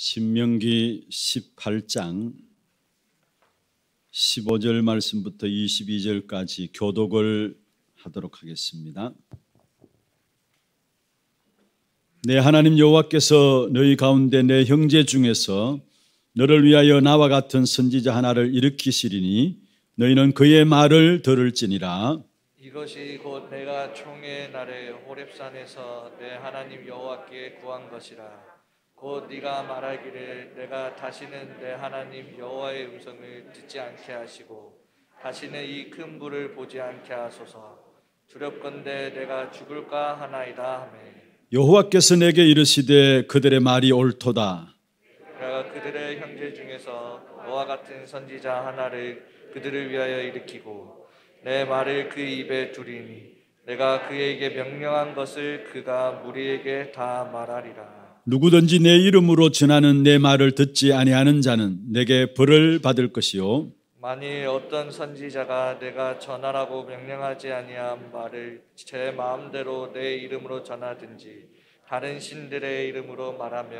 신명기 18장 15절 말씀부터 22절까지 교독을 하도록 하겠습니다. 내 네, 하나님 여호와께서 너희 가운데 내 형제 중에서 너를 위하여 나와 같은 선지자 하나를 일으키시리니 너희는 그의 말을 들을지니라 이것이 곧 내가 총의 날에 호렙산에서 내 하나님 여호와께 구한 것이라 곧 네가 말하기를 내가 다시는 내 하나님 여호와의 음성을 듣지 않게 하시고 다시는 이 큰 불을 보지 않게 하소서 두렵건대 내가 죽을까 하나이다 하매 여호와께서 내게 이르시되 그들의 말이 옳도다 내가 그들의 형제 중에서 너와 같은 선지자 하나를 그들을 위하여 일으키고 내 말을 그 입에 두리니 내가 그에게 명령한 것을 그가 무리에게 다 말하리라 누구든지 내 이름으로 전하는 내 말을 듣지 아니하는 자는 내게 벌을 받을 것이요 만일 어떤 선지자가 내가 전하라고 명령하지 아니한 말을 제 마음대로 내 이름으로 전하든지 다른 신들의 이름으로 말하며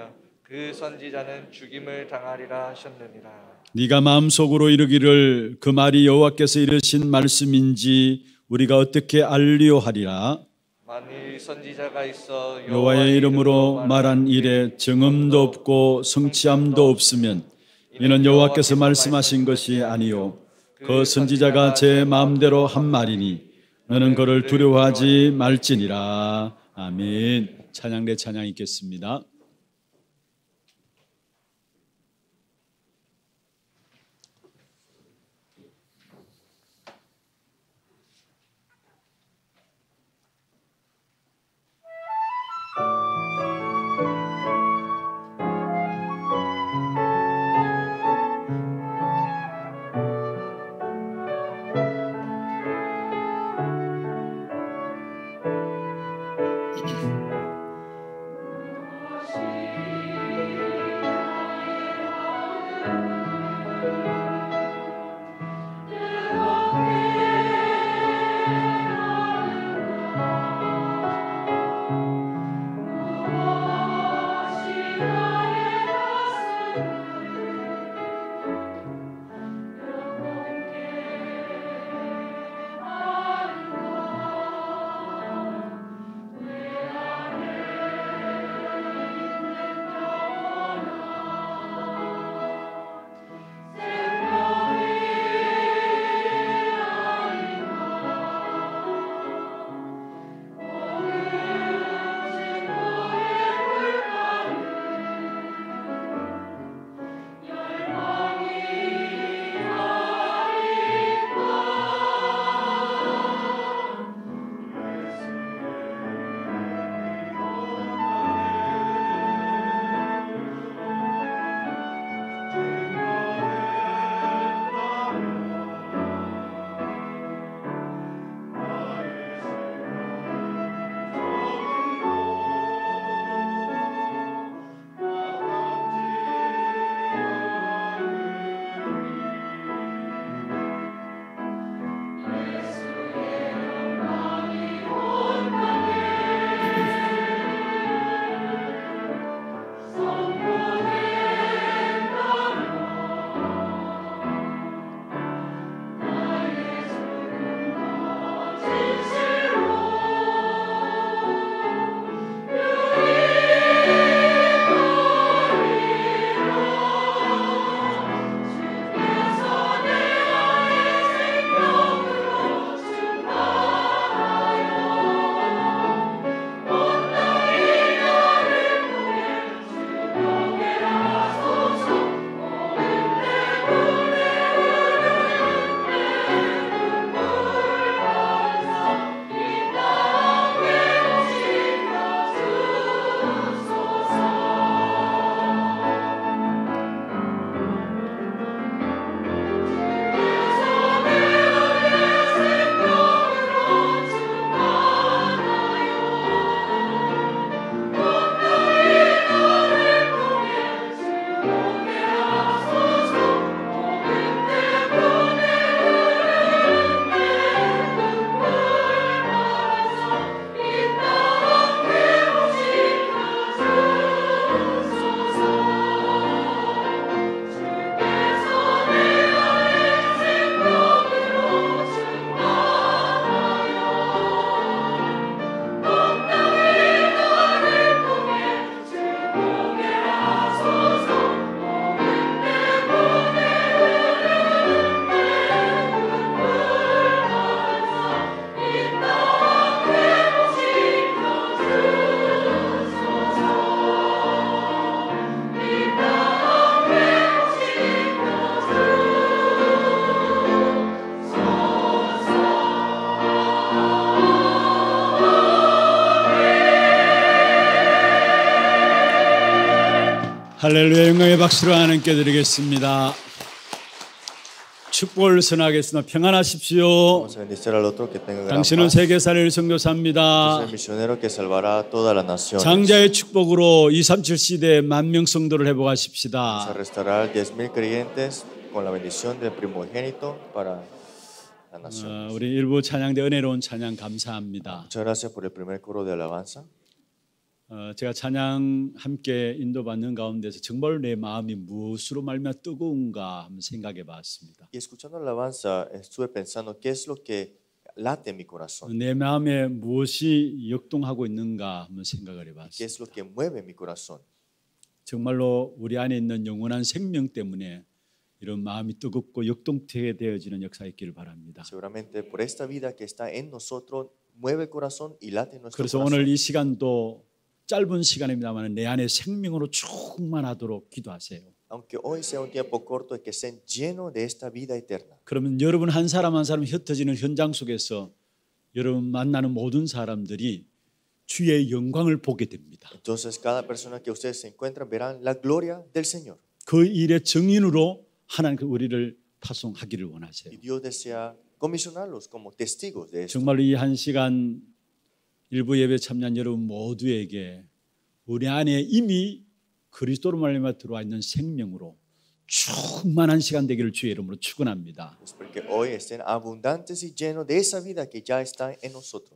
그 선지자는 죽임을 당하리라 하셨느니라 네가 마음속으로 이르기를 그 말이 여호와께서 이르신 말씀인지 우리가 어떻게 알리오 하리라 여호와의 이름으로 말한 일에 증음도 없고 성취함도 없으면 이는 여호와께서 말씀하신 것이 아니요 그 선지자가 제 마음대로 한 말이니 너는 그를 두려워하지 말지니라 아멘 찬양 대 찬양 있겠습니다. 할렐루야 영광의 박수로 하나님께 드리겠습니다. 축복을 선하겠으나 평안하십시오. 당신은 세계 살릴 선교사입니다. 장자의 축복으로 237 시대에 만명 성도를 회복하십시다. 우리 일부 찬양대 은혜로운 찬양 감사합니다. 제가 찬양 함께 인도받는 가운데서 정말 내 마음이 무엇으로 말미암아 뜨거운가 한번 생각해 봤습니다. Y escuchando alabanza estuve pensando qué es lo que late mi corazón. 내 마음에 무엇이 역동하고 있는가 한번 생각을 해 봤습니다. ¿Qué es lo que mueve mi corazón? 정말로 우리 안에 있는 영원한 생명 때문에 이런 마음이 뜨겁고 역동태게 되어지는 역사 있기를 바랍니다. Seguramente por esta vida que está en nosotros mueve el corazón y late nuestro corazón. 그래서 오늘 이 시간도 짧은 시간입니다만 내 안에 생명으로 충만하도록 기도하세요. aunque hoy sea un tiempo corto, es que sean llenos de esta vida eterna. 그러면 여러분 한 사람 한 사람 흩어지는 현장 속에서 여러분 만나는 모든 사람들이 주의 영광을 보게 됩니다. Entonces cada persona que ustedes se encuentran verán la gloria del Señor. 그 일의 증인으로 하나님 우리를 파송하기를 원하세요. Y Dios desea comisionarlos como testigos de esto. 정말 이 한 시간 일부 예배 참여한 여러분 모두에게 우리 안에 이미 그리스도로 말미암아 들어와 있는 생명으로 충만한 시간 되기를 주의 이름으로 축원합니다.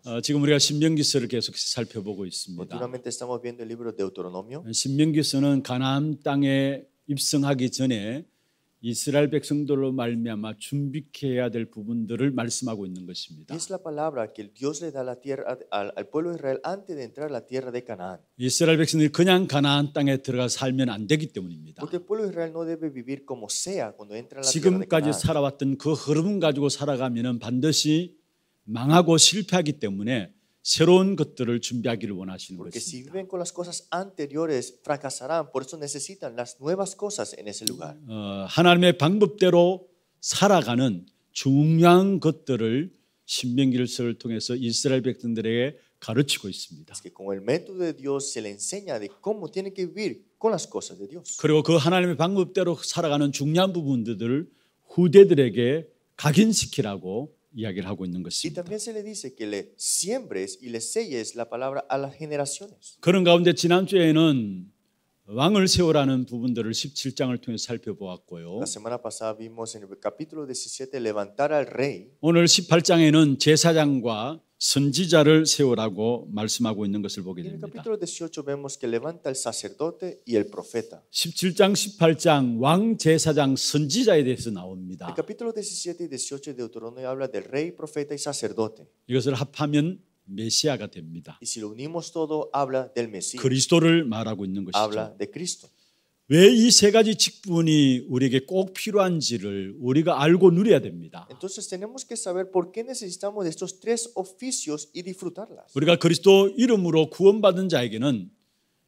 어, 지금 우리가 신명기서를 계속 살펴보고 있습니다. 신명기서는 가나안 땅에 입성하기 전에 이스라엘 백성들로 말미암아 준비케 해야 될 부분들을 말씀하고 있는 것입니다. Es la palabra que Dios le da la tierra al, al pueblo de Israel antes de entrar a la tierra de Canaán. 이스라엘 백성들이 그냥 가나안 땅에 들어가 살면 안 되기 때문입니다. Porque el pueblo de Israel no debe vivir como sea cuando entra a la tierra de Canaán. 지금까지 살아왔던 그 흐름 가지고 살아가면은 반드시 망하고 실패하기 때문에 새로운 것들을 준비하기를 원하시는 Porque 것입니다. si viven con las cosas anteriores fracasarán, por eso necesitan las nuevas cosas en ese lugar. 어, 하나님의 방법대로 살아가는 중요한 것들을 신명기를 통해서 이스라엘 백성들에게 가르치고 있습니다. Es que con el método de Dios se le enseña de cómo tienen que vivir con las cosas de Dios. 그리고 그 하나님의 방법대로 살아가는 중요한 부분들을 후대들에게 각인시키라고 Y también se le dice que le siembres y le selles la palabra a las generaciones. 왕을 세우라는 부분들을 17장을 통해 살펴보았고요. vimos en el 17 levantar al rey. 오늘 18장에는 제사장과 선지자를 세우라고 말씀하고 있는 것을 보게 됩니다. 17장 18장 왕 제사장 선지자에 대해서 나옵니다. 이것을 합하면 메시아가 됩니다. Y si lo unimos todo habla del Mesías. 그리스도를 말하고 있는 것이죠. Habla de Cristo. 왜이 세 가지 직분이 우리에게 꼭 필요한지를 우리가 알고 누려야 됩니다. Entonces tenemos que saber por qué necesitamos de estos tres oficios y disfrutarlas. 우리가 그리스도 이름으로 구원받은 자에게는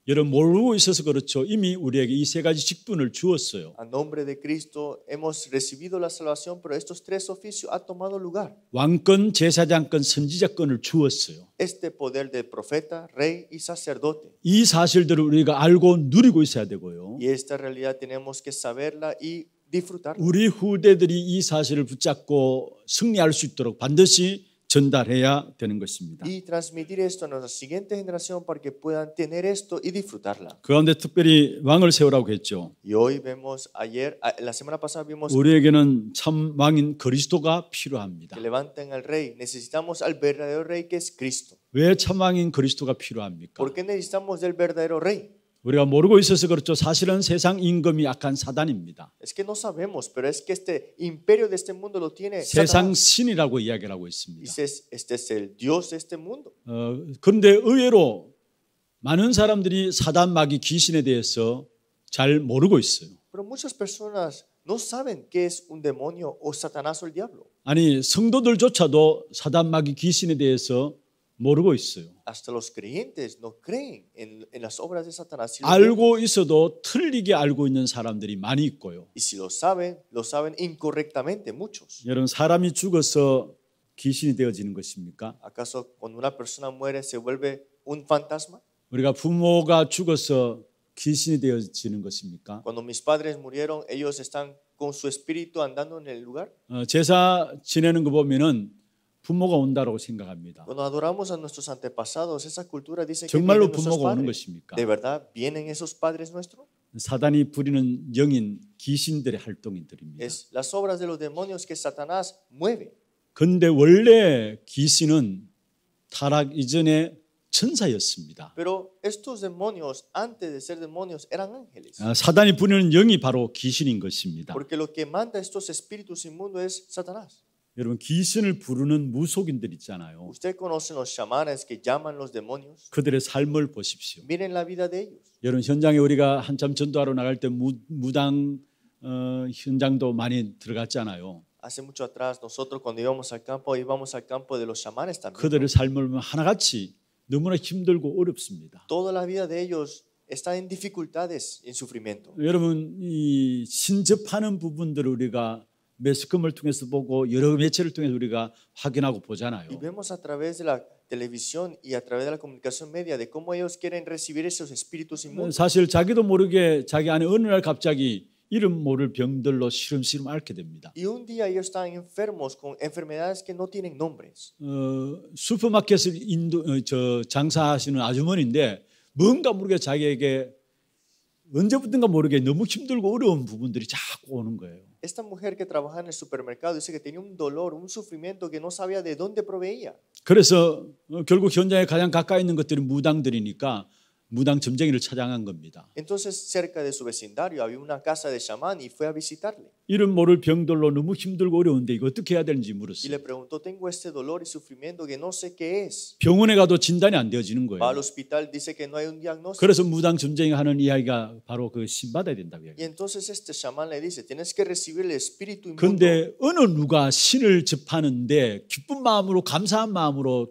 여러분 모르고 있어서 그렇죠. 이미 우리에게 이 세 가지 직분을 주었어요. A nombre de Cristo hemos recibido la salvación, pero estos tres oficios ha tomado lugar. 왕권, 제사장권, 선지자권을 주었어요. Este poder de profeta, rey y sacerdote. 이 사실들을 우리가 알고 누리고 있어야 되고요. Y esta realidad tenemos que saberla y disfrutarla. 우리 후대들이 이 사실을 붙잡고 승리할 수 있도록 반드시 전달해야 되는 것입니다. Y transmitir esto a nuestra siguiente generación para que puedan tener esto y disfrutarla. 그런데 특별히 왕을 세우라고 했죠. Y hoy vemos ayer la semana pasada vimos 우리에게는 참 왕인 그리스도가 필요합니다. Que levanten al rey. Necesitamos al verdadero rey que es Cristo. 왜참 왕인 그리스도가 필요합니까? ¿Por qué necesitamos del verdadero rey? 우리가 모르고 있어서 그렇죠. 사실은 세상 임금이 약한 사단입니다. Es que no sabemos, pero es que este imperio de este mundo lo tiene 세상 신이라고 이야기를 하고 있습니다. Este es el Dios de este mundo. 어, 그런데 의외로 많은 사람들이 사단 마귀 귀신에 대해서 잘 모르고 있어요. Pero muchas personas no saben qué es un demonio o Satanás o el diablo. 아니 성도들조차도 사단 마귀 귀신에 대해서 모르고 있어요. Hasta los creyentes no creen en, en las obras de Satanás. Si 알고 있어도 틀리게 알고 있는 사람들이 많이 있고요. Y si lo saben, lo saben incorrectamente muchos. 여러분 사람이 죽어서 귀신이 되어지는 것입니까? ¿Acaso cuando una persona muere se vuelve un fantasma? 우리가 부모가 죽어서 귀신이 되어지는 것입니까? Cuando mis padres murieron, ellos están con su espíritu andando en el lugar? 어, 제사 지내는 거 보면은 분모가 온다라고 생각합니다. Cuando adoramos a nuestros antepasados, esa cultura dice que 정말로 vienen nuestros 분모가 오는 padres. 것입니까? ¿De verdad vienen esos padres nuestros? 사단이 부리는 영인 귀신들의 활동들입니다. Es las obras de los demonios que Satanás mueve. 근데 원래 귀신은 타락 이전에 천사였습니다. Pero estos demonios antes de ser demonios eran ángeles. 아, 사단이 부리는 영이 바로 귀신인 것입니다. Porque lo que manda estos espíritus inmundos es Satanás. 여러분 귀신을 부르는 무속인들 있잖아요. Usted conoce los chamanes que llaman los demonios. 그들의 삶을 보십시오. Miren la vida de ellos. 여러분 현장에 우리가 한참 전도하러 나갈 때 무, 무당 어, 현장도 많이 들어갔잖아요. Hace mucho atrás nosotros cuando íbamos al campo íbamos al campo de los chamanes también. 그들의 삶을 하나같이 너무나 힘들고 어렵습니다. Toda la vida de ellos está en dificultades, en sufrimiento. 여러분 이 신접하는 부분들 우리가 매스컴을 통해서 보고 여러 매체를 통해서 우리가 확인하고 보잖아요. Y vemos a través de la televisión y a través de la comunicación media de cómo ellos quieren recibir esos espíritus inmundos. 사실 자기도 모르게 자기 안에 어느 날 갑자기 이름 모를 병들로 시름시름 앓게 됩니다. Y un día ellos están enfermos con enfermedades que no tienen nombres. 어, 슈퍼마켓을 인도 어, 저 장사하시는 아주머니인데 뭔가 모르게 자기에게 언제부턴가 모르게 너무 힘들고 어려운 부분들이 자꾸 오는 거예요. Esta mujer que trabajaba en el supermercado dice que tenía un dolor, un sufrimiento que no sabía de dónde proveía. 무당 점쟁이를 찾아간 겁니다. Entonces cerca de su vecindario había una casa de chamán y fue a visitarle. 이름 모를 병들로 너무 힘들고 어려운데 이거 어떻게 해야 되는지 물었어요. Y le preguntó tengo este dolor y sufrimiento que no sé qué es. 병원에 가도 진단이 안 되어지는 거예요. Al hospital dice que no hay un diagnóstico. 그래서 무당 점쟁이가 하는 이야기가 바로 그 신받아야 된다고 이야기. Y entonces este chamán le dice tienes que recibir el espíritu inmundo. 근데 어느 누가 신을 접하는데 기쁜 마음으로 감사한 마음으로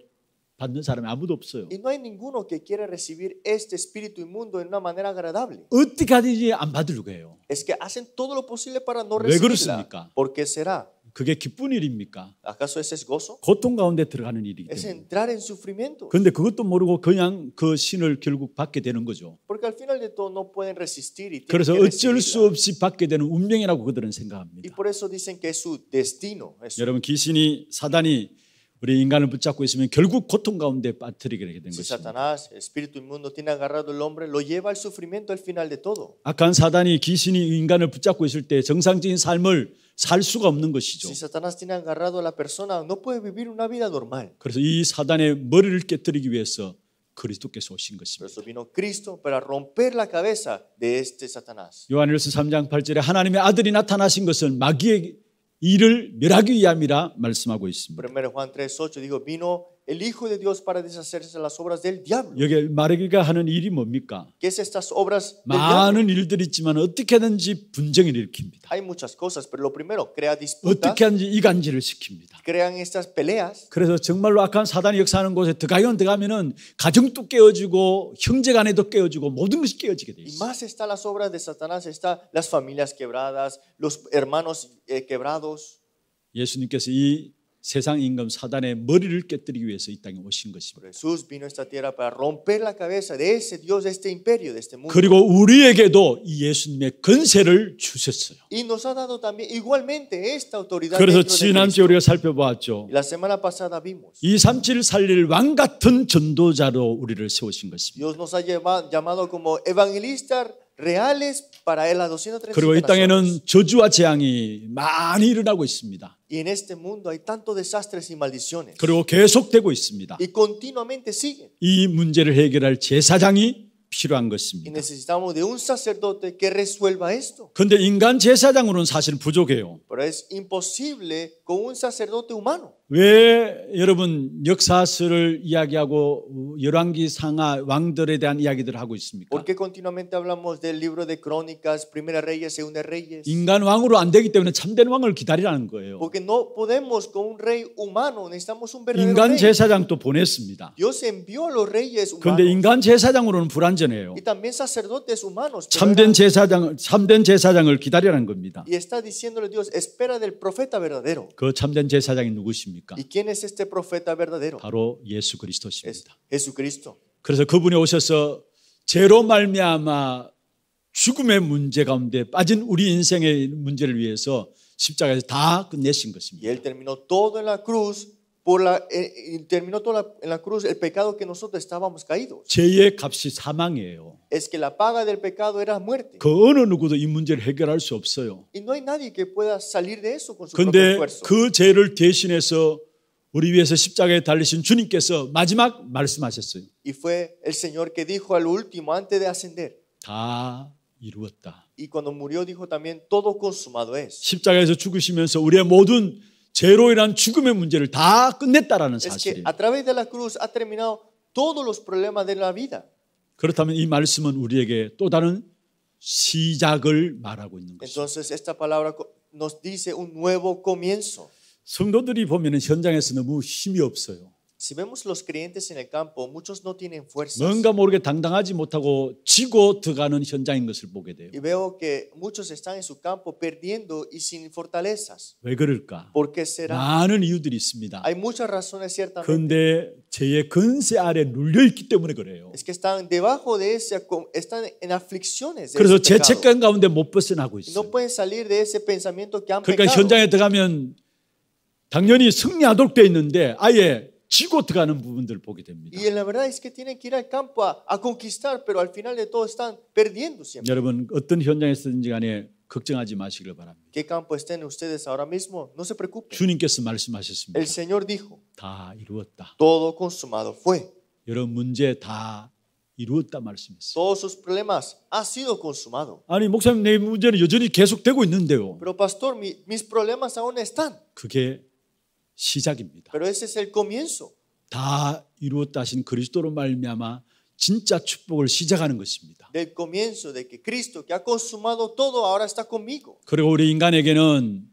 받는 사람이 아무도 없어요. Y no hay ninguno que quiera recibir este espíritu inmundo en una manera agradable. 어떻게든지 안 받으려고 해요. Es que hacen todo lo posible para no recibirla. 왜 그렇습니까? ¿Por qué será? 그게 기쁜 일입니까? ¿Acaso ese es gozo? 고통 가운데 들어가는 일이기 때문에. Es entrar en sufrimiento. 근데 그것도 모르고 그냥 그 신을 결국 받게 되는 거죠. Porque al final de todo no pueden resistir y 그래서 어쩔 수 없이 받게 되는 운명이라고 그들은 생각합니다. Y por eso dicen que es su destino. 여러분 귀신이 사단이 우리 인간을 붙잡고 있으면 결국 고통 가운데 빠뜨리게 되는 것입니다. Satanás, el espíritu inmundo tiene agarrado el hombre, lo lleva al sufrimiento al final de todo. 악한 사단이 귀신이 인간을 붙잡고 있을 때 정상적인 삶을 살 수가 없는 것이죠. Si Satanás tiene agarrado a la persona, no puede vivir una vida normal. 그래서 이 사단의 머리를 깨뜨리기 위해서 그리스도께서 오신 것입니다. Por eso vino Cristo para romper la cabeza de este Satanás. 요한일서 3장 8절에 하나님의 아들이 나타나신 것은 마귀의 이를 멸하기 위함이라 말씀하고 있습니다. 1 Juan 3:8 dijo vino El Hijo de Dios para deshacerse de las obras del diablo. 여기 마르기가 하는 일이 뭡니까? ¿Qué es estas obras del 많은 일들이 있지만 어떻게든지 분쟁을 일으킵니다. Hay muchas cosas, pero lo primero, crea disputas. 어떻게든지 이간질을 시킵니다. Crean estas peleas. 그래서 정말로 악한 사단이 역사하는 곳에 들어가면 들어가면은 가정도 깨어지고 형제간에도 깨어지고 모든 것이 깨어지게 돼 있어요. Y más está las obras de Satanás, está las familias quebradas, los hermanos eh, quebrados. 예수님께서 이 세상 임금 사단의 머리를 깨뜨리기 위해서 이 땅에 오신 것입니다. 그리고 우리에게도 예수님의 근세를 주셨어요. 그래서 지난주 우리가 살펴보았죠. 237 살릴 왕 같은 전도자로 우리를 세우신 것입니다. 그리고 이 땅에는 저주와 재앙이 많이 일어나고 있습니다. 그리고 계속되고 있습니다. 이 문제를 해결할 제사장이 필요한 것입니다. 그런데 인간 제사장으로는 사실 부족해요. 왜 여러분 역사서를 이야기하고 열왕기 상하 왕들에 대한 이야기들을 하고 있습니까? Porque continuamente hablamos del libro de Crónicas, Primera Reyes, Segunda Reyes. 인간 왕으로 안 되기 때문에 참된 왕을 기다리라는 거예요. Porque no podemos con un rey humano, necesitamos un verdadero 인간 제사장 또 보냈습니다. Dios envió los reyes humanos. 근데 인간 제사장으로는 불완전해요. Y también sacerdotes humanos. 참된 제사장 참된 제사장을 기다리라는 겁니다. Y está diciéndole Dios, espera del profeta verdadero. 그 참된 제사장이 누구십니까? 누구십니까? ¿Y quién es este profeta verdadero? 바로 예수 그리스도십니다. 예수그리스도. 그래서 그분이 오셔서 죄로 말미암아 죽음의 문제 가운데 빠진 우리 인생의 문제를 위해서 십자가에서 다 끝내신 것입니다. Y él terminó todo en la cruz por la, eh, terminó toda la, en la cruz el pecado que nosotros estábamos caídos. 죄의 값이 사망이에요. Es que la paga del pecado era muerte. 그 어느 누구도 이 문제를 해결할 수 없어요. Y no hay nadie que pueda salir de eso con su propio esfuerzo. 그 죄를 대신해서 우리 위해서 십자가에 달리신 주님께서 마지막 말씀하셨어요. Y fue el Señor que dijo al último antes de ascender. 다 이루었다. Y cuando murió dijo también todo consumado es. 십자가에서 죽으시면서 우리의 모든 죄로 이란 죽음의 문제를 다 끝냈다라는 사실이에요. 그렇다면 이 말씀은 우리에게 또 다른 시작을 말하고 있는 것이죠. 성도들이 보면 현장에서 너무 힘이 없어요. Si vemos los creyentes en el campo, muchos no tienen fuerzas. 뭔가 모르게 당당하지 못하고 지고 들어가는 현장인 것을 보게 돼요. Y veo que muchos están en su campo perdiendo y sin fortalezas. 왜 그럴까? ¿Por qué será? 많은 이유들이 있습니다. Hay muchas razones ciertamente. 근데 죄의 근세 아래 눌려 있기 때문에 그래요. Es que están debajo de ese están en aflicciones. 그래서 죄책감 가운데 못 벗어나고 있어요. No pueden salir de ese pensamiento que han 그러니까 pecado. 현장에 들어가면 당연히 승리하도록 돼 있는데 아예 지고 들어가는 부분들을 보게 됩니다. Y la verdad es que tienen que ir al campo a, a conquistar, pero al final de todo están perdiendo siempre. 여러분 어떤 현장에서든지 간에 걱정하지 마시길 바랍니다. ¿Qué campo estén ustedes ahora mismo? No se preocupen. 주님께서 말씀하셨습니다. El Señor dijo. 다 이루었다. Todo consumado fue. 여러분 문제 다 이루었다 말씀했어요. Todos sus problemas ha sido consumado. 아니 목사님 내 문제는 여전히 계속되고 있는데요. Pero pastor, mi, mis problemas aún están. 그게 시작입니다. Pero ese es el comienzo. 다 이루었다 하신 그리스도로 말미암아 진짜 축복을 시작하는 것입니다. Del comienzo de que Cristo que ha consumado todo ahora está conmigo. 그리고 우리 인간에게는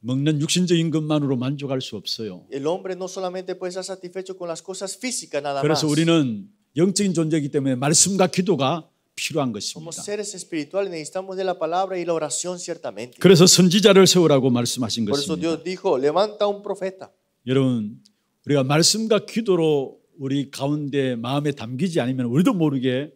먹는 육신적인 것만으로 만족할 수 없어요. El hombre no solamente puede estar satisfecho con las cosas físicas nada más. 그래서 우리는 영적인 존재이기 때문에 말씀과 기도가 필요한 것입니다. 그래서 선지자를 세우라고 말씀하신 것입니다. 여러분 우리가 말씀과 기도로 우리 가운데 마음에 담기지 않으면 우리도 모르게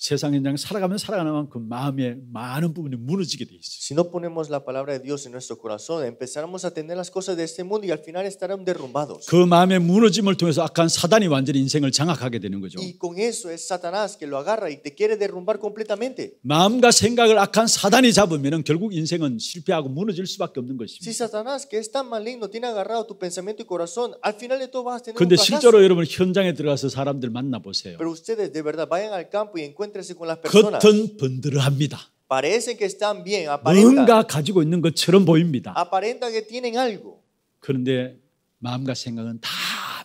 세상 현장 살아가면 살아가는 만큼 마음에 많은 부분이 무너지게 돼 있어요. Si no ponemos la palabra de Dios en nuestro corazón, empezamos a tener las cosas de este mundo y al final estarán derrumbados. 그 마음의 무너짐을 통해서 악한 사단이 완전히 인생을 장악하게 되는 거죠. Y con eso es Satanás que lo agarra y te quiere derrumbar completamente. 마음과 생각을 악한 사단이 잡으면 결국 인생은 실패하고 무너질 수밖에 없는 것입니다. Si Satanás que es tan maligno tiene agarrado tu pensamiento y corazón, al final de todo vas a tener un fracaso. 근데 실제로 여러분 현장에 들어가서 사람들 만나 보세요. Pero ustedes de verdad vayan al campo y encuentren encuéntrese con las personas. 겉은 번들어합니다. Parecen que están bien, aparentan. 뭔가 가지고 있는 것처럼 보입니다. Aparentan que tienen algo. 그런데 마음과 생각은 다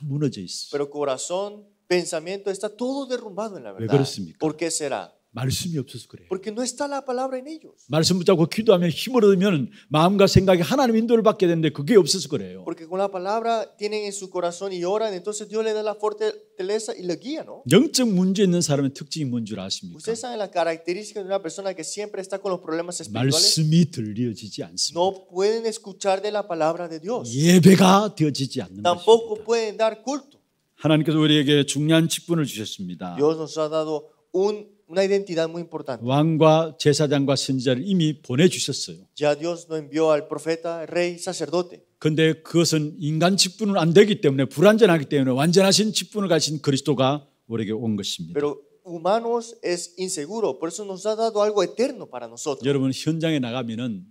무너져 있어요. Pero corazón, pensamiento está todo derrumbado en la verdad. 왜 그렇습니까? ¿Por qué será? 말씀이 없어서 그래요. Porque no está la palabra en ellos. 말씀 붙잡고 기도하면 힘을 얻으면 마음과 생각이 하나님 인도를 받게 되는데 그게 없어서 그래요. Porque con la palabra tienen en su corazón y oran, entonces Dios le da la fortaleza y le guía, ¿no? 영적 문제 있는 사람의 특징이 뭔 줄 아십니까? Ustedes saben la característica de una persona que siempre está con los problemas espirituales. 말씀이 들려지지 않습니다. No pueden escuchar de la palabra de Dios. 예배가 되어지지 않는 Tampoco 것입니다. pueden dar culto. 하나님께서 우리에게 중요한 직분을 주셨습니다. Dios nos ha dado un una identidad muy importante. 왕과 제사장과 선지자를 이미 보내 주셨어요. Ya Dios nos envió al profeta, el rey, sacerdote. 근데 그것은 인간 직분은 안 되기 때문에 불완전하기 때문에 완전하신 직분을 가진 그리스도가 우리에게 온 것입니다. Pero humanos es inseguro, por eso nos ha dado algo eterno para nosotros. 여러분 현장에 나가면은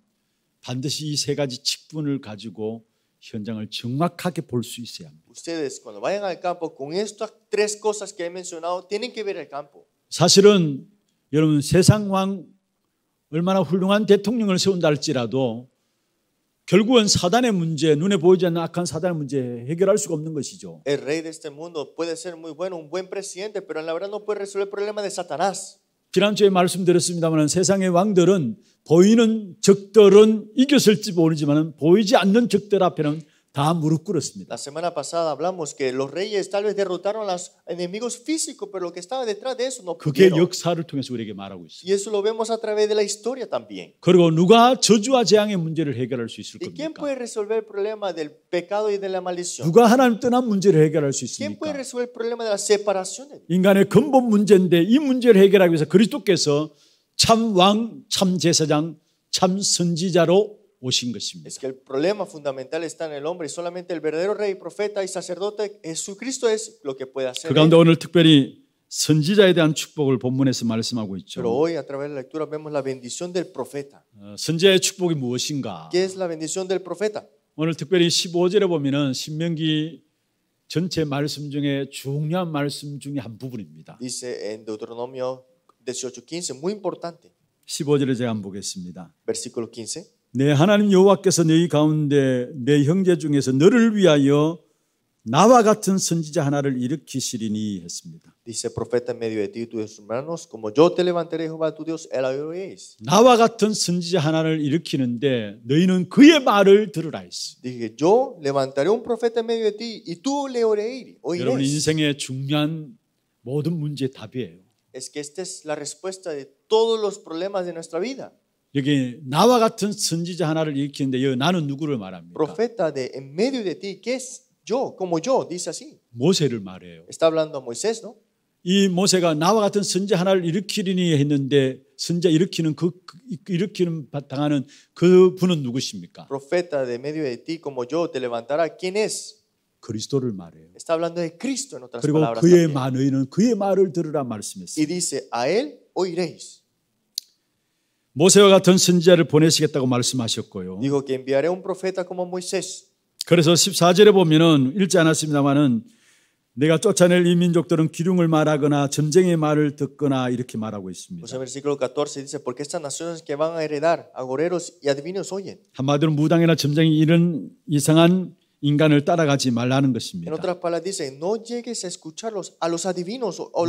반드시 이 세 가지 직분을 가지고 현장을 정확하게 볼 수 있어야 합니다. Ustedes cuando vayan al campo con estas tres cosas que he mencionado tienen que ver el campo. 사실은 여러분 세상 왕 얼마나 훌륭한 대통령을 세운다 할지라도 결국은 사단의 문제, 눈에 보이지 않는 악한 사단의 문제 해결할 수가 없는 것이죠. El rey de este mundo puede ser muy bueno, un buen presidente, pero en la verdad no puede resolver el problema de Satanás. 지난주에 말씀드렸습니다만 세상의 왕들은 보이는 적들은 이겼을지 모르지만 보이지 않는 적들 앞에는 다 무릎 꿇었습니다. La semana pasada hablamos que los reyes tal vez derrotaron a los enemigos físicos, pero lo que estaba detrás de eso no 그게 pudieron. 역사를 통해서 우리에게 말하고 있어요. Y eso lo vemos a través de la historia también. 그리고 누가 저주와 재앙의 문제를 해결할 수 있을 ¿Y quién 겁니까? puede resolver el problema del pecado y de la maldición? 누가 하나님 떠난 문제를 해결할 수 ¿Quién puede 있습니까? resolver el problema de la separación? de Dios? 인간의 근본 문제인데 이 문제를 해결하기 위해서 그리스도께서 참 왕, 참 제사장, 참 선지자로 오신 것입니다. Es que el problema fundamental está en el hombre y solamente el verdadero rey, profeta y sacerdote Jesucristo es lo que puede hacer. 그 가운데 오늘 특별히 선지자에 대한 축복을 본문에서 말씀하고 있죠. Pero hoy a través de la lectura vemos la bendición del profeta. 선지자의 축복이 무엇인가? ¿Qué es la bendición del profeta? 오늘 특별히 15절에 보면은 신명기 전체 말씀 중에 중요한 말씀 중에 한 부분입니다. Dice en Deuteronomio 18:15 muy importante. 15절을 제가 한번 보겠습니다. Versículo 15. 내 네, 하나님 여호와께서 너희 가운데 내 형제 중에서 너를 위하여 나와 같은 선지자 하나를 일으키시리니 했습니다. Dice profeta en medio de ti tus hermanos, como yo te levantaré Jehová tu Dios, él oiréis. 나와 같은 선지자 하나를 일으키는데 너희는 그의 말을 들으라 했어. Dije yo levantaré un profeta en medio de ti y tú le oiréis. 여러분 인생의 중요한 모든 문제 답이에요. Es que esta es la respuesta de todos los problemas de nuestra vida. 여기 나와 같은 선지자 하나를 일으키는데 여기 나는 누구를 말합니까? Profeta de en medio de ti que es yo como yo dice así. 모세를 말해요. Está hablando a Moisés, ¿no? 이 모세가 나와 같은 선지자 하나를 일으키리니 했는데 선지자 일으키는 그 일으키는 당하는 그 분은 누구십니까? Profeta de medio de ti como yo te levantará. ¿Quién es? 그리스도를 말해요. Está hablando de Cristo en otras 그리고 palabras. 그의 만의는 그의 말을 들으라 말씀했어요. Y dice a él oiréis. 모세와 같은 선지자를 보내시겠다고 말씀하셨고요. Dijo que enviaré un profeta como Moisés. 그래서 14절에 보면은 읽지 않았습니다만은 내가 쫓아낼 이 민족들은 기둥을 말하거나 전쟁의 말을 듣거나 이렇게 말하고 있습니다. 한마디로 무당이나 전쟁이 이런 이상한 인간을 따라가지 말라는 것입니다.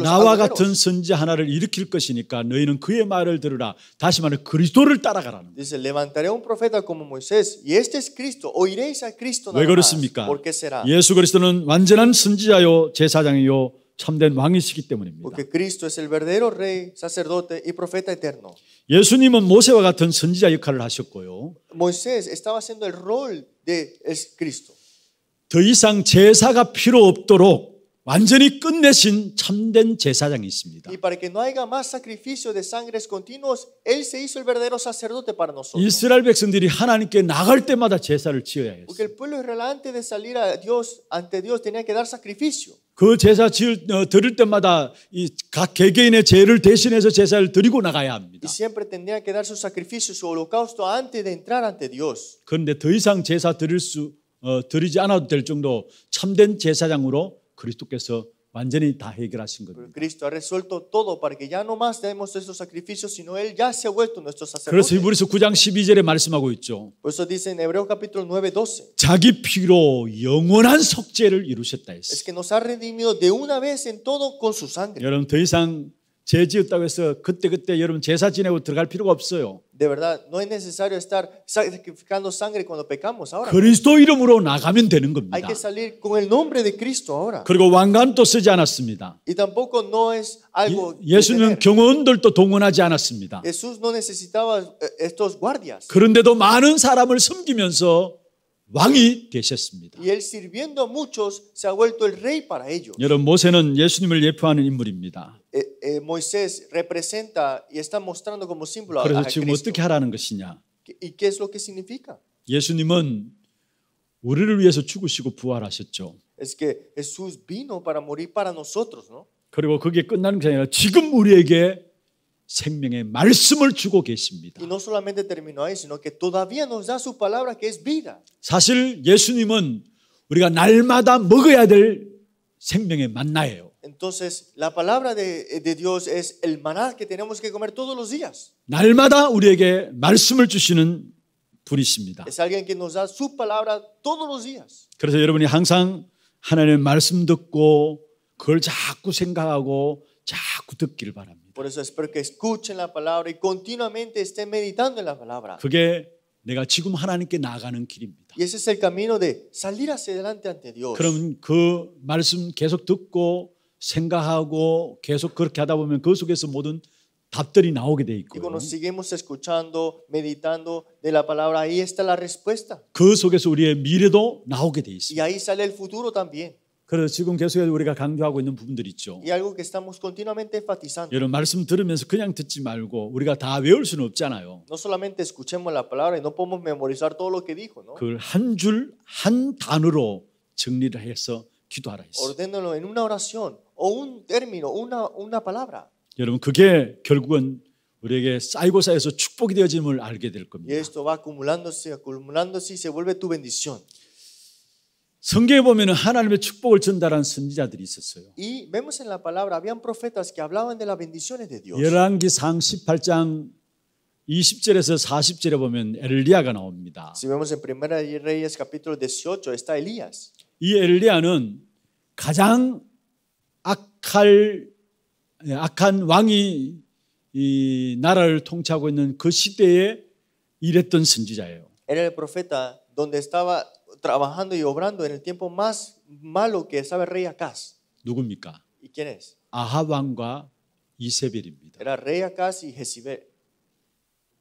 나와 같은 선지 하나를 일으킬 것이니까 너희는 그의 말을 들으라. 다시 말해 그리스도를 따라가라는. Dice levantaré un profeta como Moisés y este es Cristo. Oiréis a Cristo. 왜 그렇습니까? ¿Por qué será? 예수 그리스도는 완전한 선지자요 제사장이요 참된 왕이시기 때문입니다. Porque Cristo es el verdadero rey, sacerdote y profeta eterno. 예수님은 모세와 같은 선지자 역할을 하셨고요. Moisés estaba haciendo el rol de Cristo. 더 이상 제사가 필요 없도록 완전히 끝내신 참된 제사장이십니다. Y para que no haya más sacrificio de sangres continuos, él se hizo el verdadero sacerdote para nosotros. 이스라엘 백성들이 하나님께 나갈 때마다 제사를 지어야 했어요. Porque el pueblo israelita antes de salir a Dios, ante Dios tenía que dar sacrificio. 그 제사 지을, 어, 드릴 때마다 이각 개개인의 죄를 대신해서 제사를 드리고 나가야 합니다. 그런데 더 이상 제사 드릴 수 어, 드리지 않아도 될 정도 참된 제사장으로 그리스도께서 완전히 다 해결하신 겁니다. Cristo ha resuelto todo para que ya no más demos esos sacrificios, sino él ya se ha vuelto nuestro sacerdote. 그래서 히브리서 9장 12절에 말씀하고 있죠. Por eso dice en Hebreo capítulo 9:12. 자기 피로 영원한 속죄를 이루셨다 했어요. Es que nos ha redimido de una vez en todo con su sangre. 여러분 더 이상 제지었다고 해서 그때그때 여러분 제사 지내고 들어갈 필요가 없어요. De verdad, no es necesario estar sacrificando sangre cuando pecamos ahora. 그리스도 이름으로 나가면 되는 겁니다. Hay que salir con el nombre de Cristo ahora. 그리고 왕관도 쓰지 않았습니다. Y tampoco no es algo 예, 예수는 경호원들도 동원하지 않았습니다. Jesús no necesitaba estos guardias. 그런데도 많은 사람을 섬기면서 왕이 되셨습니다. Y él sirviendo a muchos se ha vuelto el rey para ellos. 여러분 모세는 예수님을 예표하는 인물입니다. Moisés representa y está mostrando como símbolo a 그래서 지금 어떻게 하라는 것이냐? ¿Y qué es lo que significa? 예수님은 우리를 위해서 죽으시고 부활하셨죠. Es que Jesús vino para morir para nosotros, ¿no? 그리고 그게 끝나는 게 아니라 지금 우리에게 생명의 말씀을 주고 계십니다. Y no solamente terminó ahí, sino que todavía nos da su palabra que es vida. 사실 예수님은 우리가 날마다 먹어야 될 생명의 만나예요. Entonces, la palabra de, Dios es el maná que tenemos que comer todos los días. 날마다 우리에게 말씀을 주시는 분이십니다. Es alguien que nos da su palabra todos los días. 그래서 여러분이 항상 하나님의 말씀 듣고 그걸 자꾸 생각하고 자꾸 듣기를 바랍니다. Por eso espero que escuchen la palabra y continuamente estén meditando en la palabra. 그게 내가 지금 하나님께 길입니다. Y ese es el camino de salir hacia adelante ante Dios. 그럼 그 말씀 계속 듣고 생각하고 계속 그렇게 하다 보면 그 속에서 모든 답들이 나오게 돼 있고요. Cuando seguimos escuchando, meditando de la palabra, ahí está la respuesta. 그 속에서 우리의 미래도 나오게 돼 있습니다. Y ahí sale el futuro también. 그래서 지금 계속해서 우리가 강조하고 있는 부분들 있죠. Y algo que estamos continuamente enfatizando. 여러분 말씀 들으면서 그냥 듣지 말고 우리가 다 외울 수는 없잖아요. No solamente escuchemos la palabra y no podemos memorizar todo lo que dijo, ¿no? 그걸 한줄 한 단어로 정리를 해서 기도하라 했어요. Ordénalo en una oración. o un término, una, una palabra. 여러분 그게 결국은 우리에게 쌓이고 쌓여서 축복이 되어짐을 알게 될 겁니다. Y esto va acumulándose, acumulándose y se vuelve tu bendición. 성경에 보면 하나님의 축복을 전달한 선지자들이 있었어요. Y vemos en la palabra habían profetas que hablaban de las bendiciones de Dios. 열왕기상 18장 20절에서 40절에 보면 엘리야가 나옵니다. Si vemos en Primera de Reyes capítulo 18 está Elías. 이 엘리야는 가장 악할, 악한 왕이 이 나라를 통치하고 있는 그 시대에 일했던 선지자예요. Era el profeta donde estaba trabajando y obrando en el tiempo más malo que estaba el rey Acaz. 누굽니까? ¿Y quién es? 아합 왕과 이세벨입니다. Era rey Acaz y Jezebel.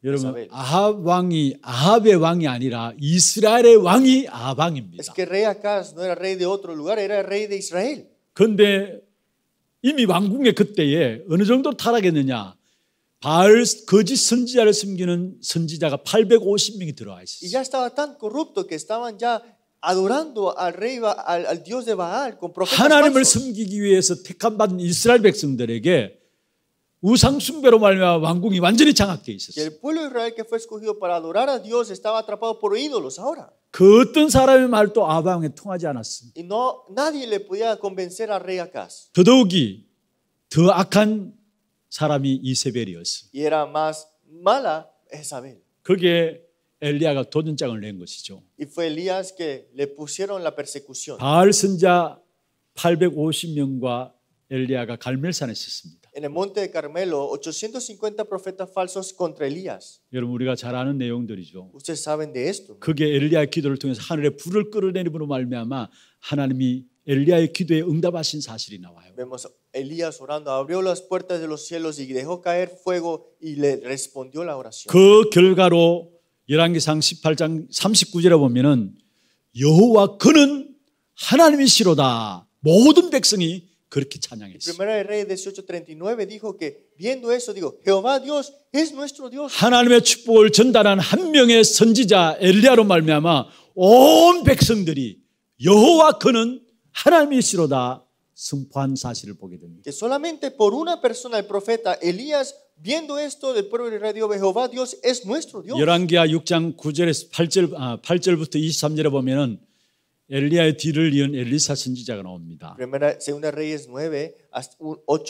여러분 아합 왕이 아합의 왕이 아니라 이스라엘의 왕이 아합 왕입니다. Es que rey Acaz no era rey de otro lugar, era rey de Israel. 근데 이미 왕궁의 그때에 어느 정도 타락했느냐. 바알 거짓 선지자를 숨기는 선지자가 850명이 들어와 있었어요. Y ya estaba tan corrupto que estaban ya adorando al rey al, al dios de Baal con profetas 하나님을 섬기기 위해서 택한 받은 이스라엘 백성들에게 우상 숭배로 말미암아 왕궁이 완전히 장악돼 있었어요. El pueblo de Israel que fue escogido para adorar a Dios estaba atrapado por ídolos ahora. 그 어떤 사람의 말도 아방에 통하지 않았습니다. Y no nadie le podía convencer al rey Acaz. 더더욱이 더 악한 사람이 이세벨이었어요. Y era más mala Jezabel. 그게 엘리야가 도전장을 낸 것이죠. Y fue Elías que le pusieron la persecución. 바알 선자 850명과 엘리야가 갈멜산에 있었습니다. en el monte de Carmelo 850 profetas falsos contra Elías. 여러분 우리가 잘 아는 내용들이죠. Ustedes saben de esto. 그게 엘리야의 기도를 통해서 하늘의 불을 끌어내림으로 말미암아 하나님이 엘리야의 기도에 응답하신 사실이 나와요. Vemos Elías orando, abrió las puertas de los cielos y dejó caer fuego y le respondió la oración. 그 결과로 열왕기상 18장 39절에 보면은 여호와 그는 하나님이시로다. 모든 백성이 그렇게 찬양했어요. 하나님의 축복을 전달한 한 명의 선지자 엘리야로 말미암아 온 백성들이 여호와 그는 하나님이시로다 승포한 사실을 보게 됩니다. 열왕기하 6장 9절에서 8절 아, 8절부터 23절에 보면은 엘리야의 뒤를 이은 엘리사 선지자가 나옵니다. Primera, segunda Reyes 9, 8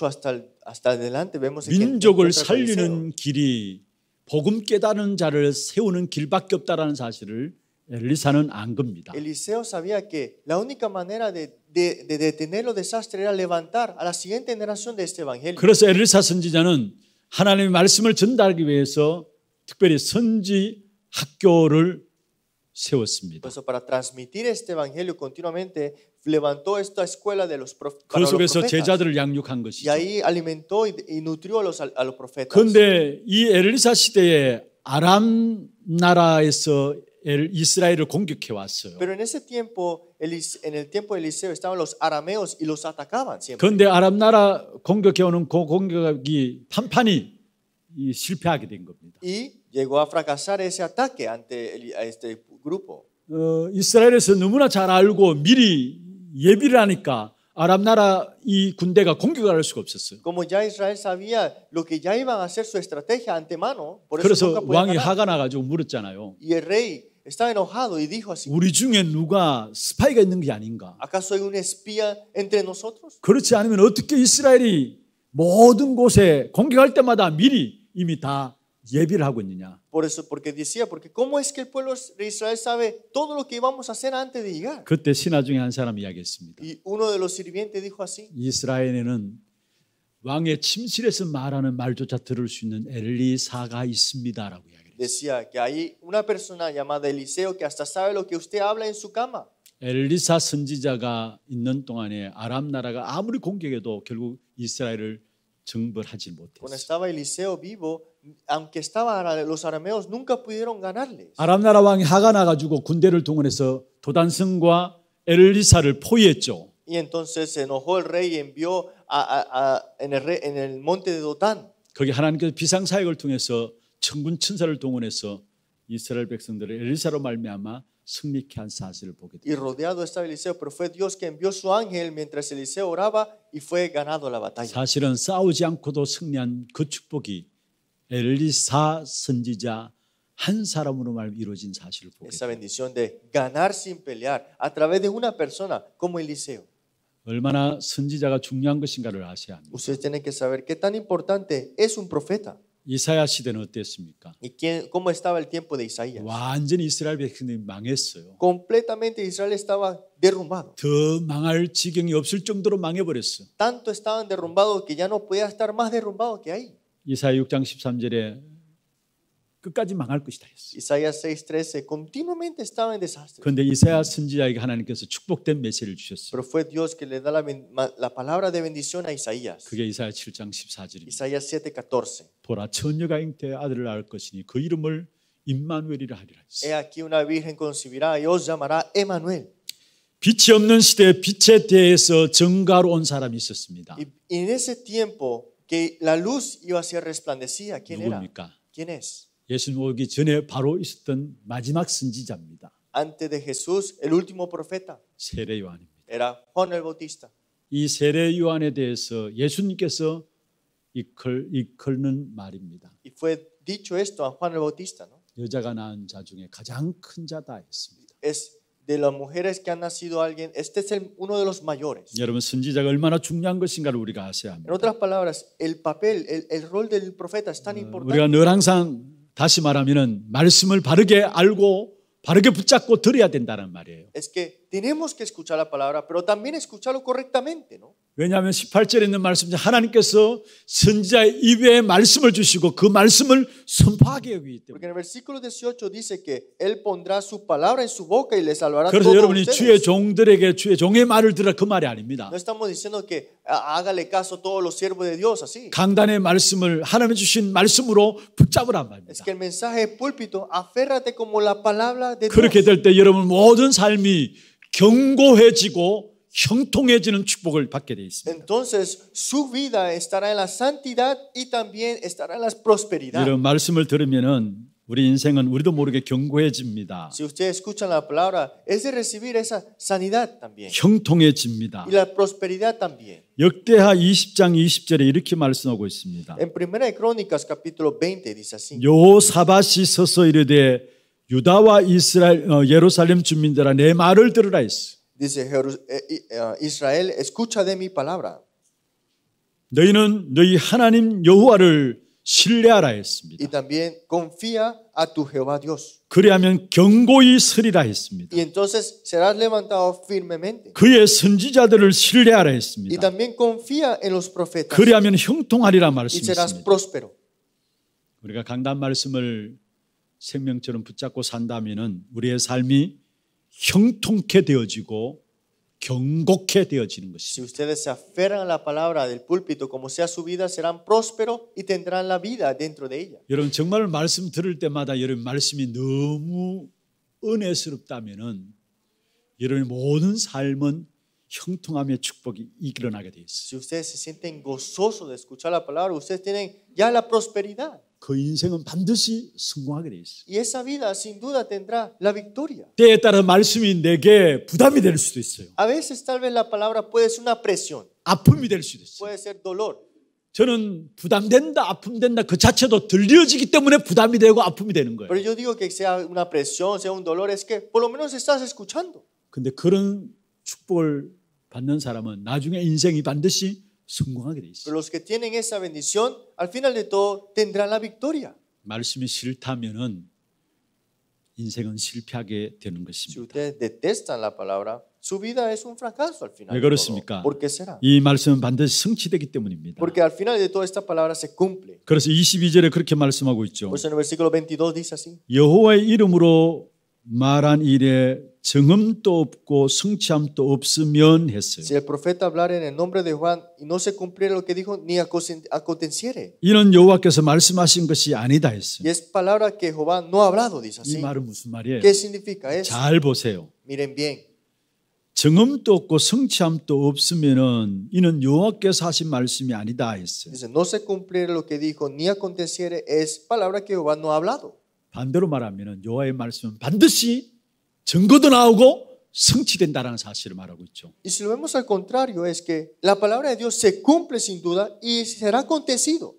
hasta hasta adelante vemos 민족을 살리는 길이 복음 깨달은 자를 세우는 길밖에 없다라는 사실을 엘리사는 안 겁니다. Eliseo sabía que la única manera de de de detener los desastres era levantar a la siguiente generación de este evangelio. 그래서 엘리사 선지자는 하나님의 말씀을 전달하기 위해서 특별히 선지 학교를 세웠습니다. 그래서 para transmitir este evangelio continuamente levantó esta escuela de los prof, para 그 los profetas. 제자들을 양육한 것이죠. Y ahí alimentó y nutrió a los a los profetas. 근데 이 엘리사 시대에 아람 나라에서 이스라엘을 공격해 왔어요. Pero en ese tiempo en el tiempo de Eliseo estaban los arameos y los atacaban siempre. 그런데 아람 나라 공격해 오는 그 공격이 판판히 실패하게 된 겁니다. Y llegó a fracasar ese ataque ante este grupo. 어, 이스라엘에서 너무나 잘 알고 미리 예비를 하니까 아랍 나라 이 군대가 공격을 할 수가 없었어요. Como ya Israel sabía lo que ya iban a hacer su estrategia antemano, por eso 그래서 nunca 왕이 podían 화가 ganar. 나 가지고 물었잖아요. Y el rey estaba enojado y dijo así: 우리 중에 누가 스파이가 있는 게 아닌가? ¿Acaso hay un espía entre nosotros? 그렇지 않으면 어떻게 이스라엘이 모든 곳에 공격할 때마다 미리 이미 다 예비를 하고 있느냐? Por eso porque decía porque cómo es que el pueblo de Israel sabe todo lo que íbamos a hacer antes de llegar. 그때 신하 중에 한 사람이 이야기했습니다. Y uno de los sirvientes dijo así. 이스라엘에는 왕의 침실에서 말하는 말조차 들을 수 있는 엘리사가 있습니다라고 이야기했어요. Decía que hay una persona llamada Eliseo que hasta sabe lo que usted habla en su cama. 엘리사 선지자가 있는 동안에 아람 나라가 아무리 공격해도 결국 이스라엘을 정벌하지 못했어요. Cuando estaba Eliseo vivo aunque estaba los arameos nunca pudieron ganarles. 아람 나라 왕이 화가 나 가지고 군대를 동원해서 도단성과 엘리사를 포위했죠. Y entonces se enojó el rey y envió a, a, a, en, el rey, en el monte de Dotán. 거기 하나님께서 비상 사역을 통해서 천군 천사를 동원해서 이스라엘 백성들을 엘리사로 말미암아 승리케 한 사실을 보게 됩니다. Y rodeado estaba Eliseo, pero fue Dios que envió su ángel mientras Eliseo oraba y fue ganado la batalla. 사실은 싸우지 않고도 승리한 그 축복이 엘리사 선지자 한 사람으로만 이루어진 사실을 보게 Esa bendición de ganar sin pelear a través de una persona como Eliseo. 얼마나 선지자가 중요한 것인가를 아셔야 합니다. Ustedes tienen que saber qué tan importante es un profeta. 이사야 시대는 어땠습니까? ¿Y quién, cómo estaba el tiempo de Isaías? 완전히 이스라엘 백성들이 망했어요. Completamente Israel estaba derrumbado. 더 망할 지경이 없을 정도로 망해버렸어. Tanto estaban derrumbados que ya no podía estar más derrumbado que ahí. 이사야 6장 13절에 끝까지 망할 것이다 했어요. 이사야 6:13 continuamente estaba en desastre. 근데 이사야 선지자에게 하나님께서 축복된 메시지를 주셨어요. Pero fue Dios que le da la, la palabra de bendición a Isaías. 그게 이사야 7장 14절입니다. 이사야 7:14. 보라 처녀가 잉태 아들을 낳을 것이니 그 이름을 임마누엘이라 하리라. He aquí una virgen concebirá y os llamará Emmanuel. 빛이 없는 시대 빛의 대에서 정가로 온 사람이 있었습니다. En ese tiempo que la luz iba a ser resplandecida. ¿Quién 누굽니까? era? ¿Quién es? 예수님 오기 전에 바로 있었던 마지막 선지자입니다. Antes de Jesús, el último profeta. 세례 요한입니다. Era Juan el Bautista. 이 세례 요한에 대해서 예수님께서 이끌 이끌는 말입니다. Y fue dicho esto a Juan el Bautista, ¿no? 여자가 낳은 자 중에 가장 큰 자다 했습니다. Es de las mujeres que han nacido alguien, este es el, uno de los mayores. En otras palabras, el papel, el, rol del profeta es tan importante. Es que tenemos que escuchar la palabra, pero también escucharlo correctamente, ¿no? 왜냐하면 18절에 있는 말씀 중 하나님께서 선지자의 입에 말씀을 주시고 그 말씀을 선포하게 여기기 때문에. 그래서 여러분이 주의 종들에게 주의 종의 말을 들어 그 말이 아닙니다. Ah, 강단의 말씀을 하나님 주신 말씀으로 붙잡으란 말입니다. 그렇게 될 때 여러분 모든 삶이 견고해지고 형통해지는 축복을 받게 되어 있습니다. Entonces su vida estará en la santidad y también estará en la prosperidad. 이런 말씀을 들으면은 우리 인생은 우리도 모르게 견고해집니다. Si ustedes escuchan la palabra, es de recibir esa sanidad también. 형통해집니다. Y la prosperidad también. 역대하 20장 20절에 이렇게 말씀하고 있습니다. En Primera de Crónicas capítulo 20 dice así. 여호사밧이 서서 이르되 유다와 이스라엘 어, 예루살렘 주민들아 내 말을 들으라 했어. dice Israel, escucha de mi palabra. 너희는 너희 하나님 여호와를 신뢰하라 했습니다. Y también confía a tu Jehová Dios. 그리하면 경고히 서리라 했습니다. Y entonces serás levantado firmemente. 그의 선지자들을 신뢰하라 했습니다. Y también confía en los profetas. 그리하면 형통하리라 말씀했습니다. Y serás próspero. 우리가 강단 말씀을 생명처럼 붙잡고 산다면은 우리의 삶이 Si ustedes se aferran a la palabra del púlpito como sea su vida serán prósperos y tendrán la vida dentro de ella. 여러분 정말 때마다 말씀이 너무 Si ustedes se sienten gozosos de escuchar la palabra, ustedes tienen ya la prosperidad. 그 인생은 반드시 성공하게 돼 있어. Y esa vida sin duda tendrá la victoria. 때에 따라 말씀이 내게 부담이 될 수도 있어요. A veces tal vez la palabra puede ser una presión. 아픔이 될 수도 있어요. Puede ser dolor. 저는 부담된다, 아픔된다 그 자체도 들려지기 때문에 부담이 되고 아픔이 되는 거예요. Pero yo digo que sea una presión, sea un dolor es que por lo menos estás escuchando. 근데 그런 축복을 받는 사람은 나중에 인생이 반드시 성공하게 돼 있어요. Pero los que tienen esa bendición, al final de todo tendrán la victoria. 말씀이 싫다면은 인생은 실패하게 되는 Si 것입니다. ustedes detestan la palabra, su vida es un fracaso al final. 왜 de todo. 그렇습니까? ¿Por qué será? 이 말씀은 반드시 성취되기 때문입니다. Porque al final de todo esta palabra se cumple. 그래서 22절에 그렇게 말씀하고 있죠. Por eso en el versículo 22 dice así. 여호와의 이름으로 말한 일에 정음도 없고 성취함도 없으면 했어요. Si el profeta hablara en el nombre de Juan y no se cumpliera lo que dijo ni aconteciere. 이는 여호와께서 말씀하신 것이 아니다 했어요. Y es palabra que Jehová no ha hablado dice así. 이 말은 무슨 말이에요? ¿Qué significa eso? 잘 보세요. Miren bien. 정음도 없고 성취함도 없으면은 이는 여호와께서 하신 말씀이 아니다 했어요. Dice no se cumpliera lo que dijo ni aconteciere es palabra que Jehová no ha hablado. 반대로 말하면은 여호와의 말씀은 반드시 Y si lo vemos al contrario es que la palabra de Dios se cumple sin duda y será acontecido.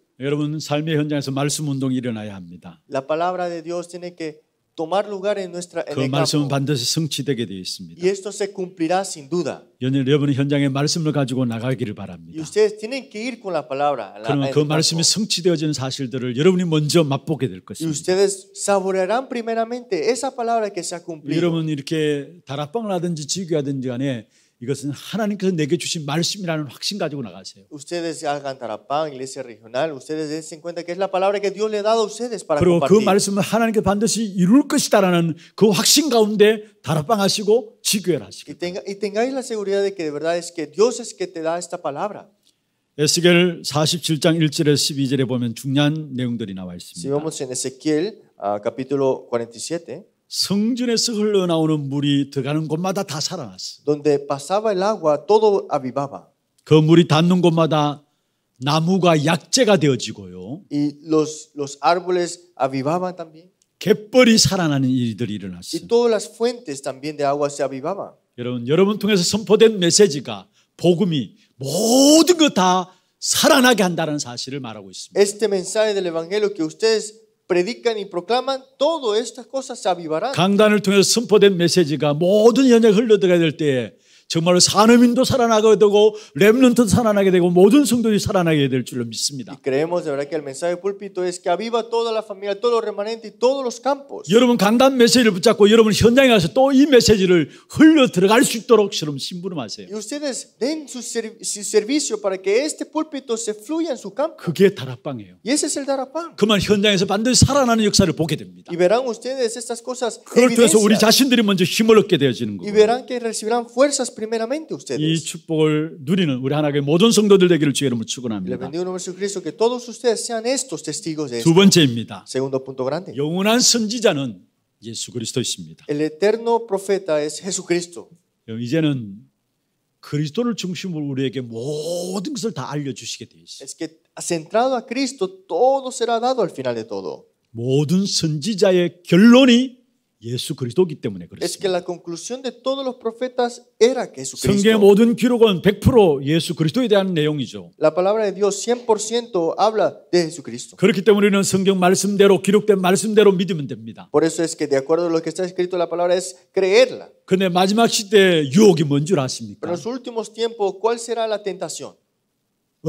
La palabra de Dios tiene que tomar lugar en nuestra 그 en 말씀은 반드시 성취되게 되어 있습니다. Y esto se cumplirá sin duda. 여러분 현장에 말씀을 가지고 나가기를 바랍니다. Y ustedes tienen que ir con la palabra. 그러면 그 말씀이 성취되어지는 사실들을 여러분이 먼저 맛보게 될 것입니다. Y ustedes saborearán primeramente esa palabra que se ha cumplido. 여러분 이렇게 다락방을 하든지 지교하든지 간에 이것은 하나님께서 내게 주신 말씀이라는 확신 가지고 나가세요. Ustedes hagan tarapán, iglesia regional, ustedes dense cuenta que es la palabra que Dios le ha dado a ustedes para 그리고 compartir. 그 말씀은 하나님께 반드시 이룰 것이다라는 그 확신 가운데 다락방 하시고 지교회를 하시고. Y, tenga, y tengáis la seguridad de que de verdad es que Dios es que te da esta palabra. 에스겔 47장 1절에서 12절에 보면 중요한 내용들이 나와 있습니다. Si vemos en Ezequiel, uh, capítulo 47. 성전에서 흘러나오는 물이 들어가는 곳마다 다 살아났어. Donde pasaba el agua, todo avivaba. 그 물이 닿는 곳마다 나무가 약재가 되어지고요. Y los los árboles avivaban también. 갯벌이 살아나는 일들이 일어났어. Y todas las fuentes también de agua se avivaban. 여러분, 여러분 통해서 선포된 메시지가 복음이 모든 거다 살아나게 한다는 사실을 말하고 있습니다. Este mensaje del evangelio que ustedes predican y proclaman, todas estas cosas se avivarán. 강단을 통해서 선포된 메시지가 모든 연약을 흘러들어야 될 때에 정말로 산업인도 살아나게 되고 렘넌트 살아나게 되고 모든 성도들이 살아나게 될 줄로 믿습니다. creemos de verdad que el mensaje púlpito es que aviva toda la familia, todos los remanentes y todos los campos. 여러분 강단 메시지를 붙잡고 여러분 현장에 가서 또 이 메시지를 흘러 들어갈 수 있도록 여러분 심부름하세요. Y ustedes den su, ser, su servicio para que este púlpito se fluya en su campo. 그게 다락방이에요. Y ese es el 다락방. 그만 현장에서 반드시 살아나는 역사를 보게 됩니다. Y verán ustedes estas cosas. 그걸 통해서 우리 자신들이 먼저 힘을 얻게 되어지는 거예요. Y verán que recibirán fuerzas primeramente ustedes. 이 축복을 누리는 우리 하나님의 모든 성도들 되기를 주의 이름으로 축원합니다. 두 번째입니다. Segundo punto grande. 영원한 선지자는 예수 그리스도이십니다. El eterno profeta es Jesucristo. 이제는 그리스도를 중심으로 우리에게 모든 것을 다 알려 주시게 되어 있어요. Es que centrado a Cristo todo será dado al final de todo. 모든 선지자의 결론이 예수 그리스도기 때문에 그렇습니다. Es que la conclusión de todos los profetas era Jesucristo. 성경의 모든 기록은 100% 예수 그리스도에 대한 내용이죠. La palabra de Dios 100% habla de Jesucristo. 그렇기 때문에 우리는 성경 말씀대로 기록된 말씀대로 믿으면 됩니다. Por eso es que de acuerdo a lo que está escrito la palabra es creerla. 근데 마지막 시대 유혹이 뭔 줄 아십니까? Pero en los últimos tiempos, ¿cuál será la tentación?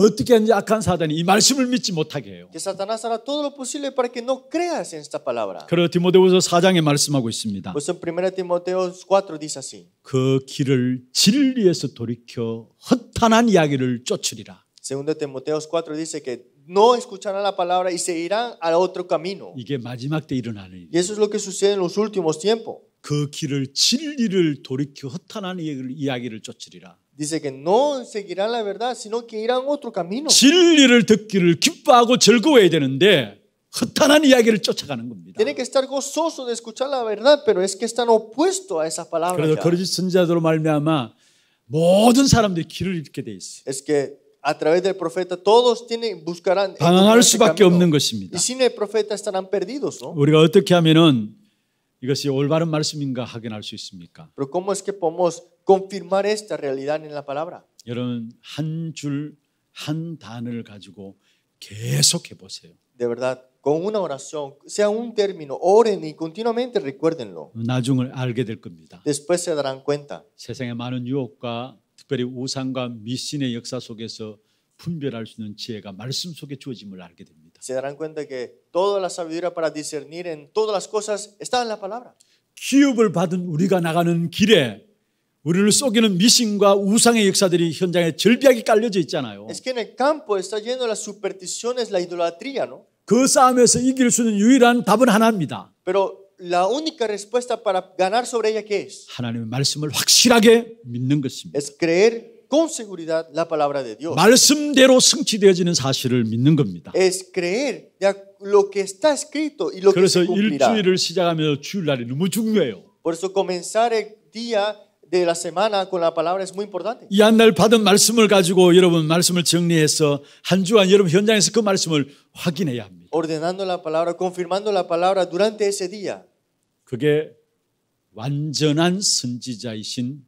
어떻게 하는지 악한 사단이 이 말씀을 믿지 못하게 해요. Que Satanás hará todo lo posible para que no creas en esta palabra. 그러 디모데후서 4장에 말씀하고 있습니다. Pues en 1 Timoteo 4 dice así. 그 길을 진리에서 돌이켜 허탄한 이야기를 쫓으리라. 2 Timoteo 4 dice que no escucharán la palabra y se irán a otro camino. 이게 마지막 때 일어나는 일. Y eso es lo que sucede en los últimos tiempos. 그 길을 진리를 돌이켜 허탄한 이야기를, 이야기를 쫓으리라. Dice que no seguirán la verdad, sino que irán otro camino. 진리를 듣기를 기뻐하고 즐거워해야 되는데 허탄한 이야기를 쫓아가는 겁니다. Tiene que estar gozoso de escuchar la verdad, pero es que están opuesto a esa palabra 말미암아 모든 사람들이 길을 돼 Es que a través del profeta todos tienen buscarán 수밖에 없는 것입니다. Y sin el profeta estarán perdidos, no? 우리가 어떻게 하면은 이것이 올바른 말씀인가 확인할 수 있습니까? Pero cómo es que podemos confirmar esta realidad en la palabra. 여러분 가지고 De verdad, con una oración, sea un término, oren y continuamente recuérdenlo. 알게 될 겁니다. Después se darán cuenta. 많은 유혹과 특별히 우상과 미신의 역사 속에서 분별할 수 있는 지혜가 말씀 속에 주어짐을 알게 됩니다. Se darán cuenta que toda la sabiduría para discernir en todas las cosas está en la palabra. 기업을 받은 우리가 나가는 길에 우리를 속이는 미신과 우상의 역사들이 현장에 절벽이 깔려져 있잖아요. Es que en el campo está lleno las supersticiones, la idolatría, ¿no? 그 싸움에서 이길 수 있는 유일한 답은 하나입니다. Pero la única respuesta para ganar sobre ella qué es? 하나님의 말씀을 확실하게 믿는 것입니다. Es creer con seguridad la palabra de Dios. 말씀대로 성취되어지는 사실을 믿는 겁니다. Es creer lo que está escrito y lo que se cumplirá. 그래서 일주일을 시작하며 주일날이 너무 중요해요. Por eso comenzar el día de la semana con la palabra es muy importante. 받은 말씀을 가지고 여러분 말씀을 정리해서 한 주간 여러분 현장에서 그 말씀을 확인해야 Ordenando la palabra, confirmando la palabra durante ese día. 그게 완전한 선지자이신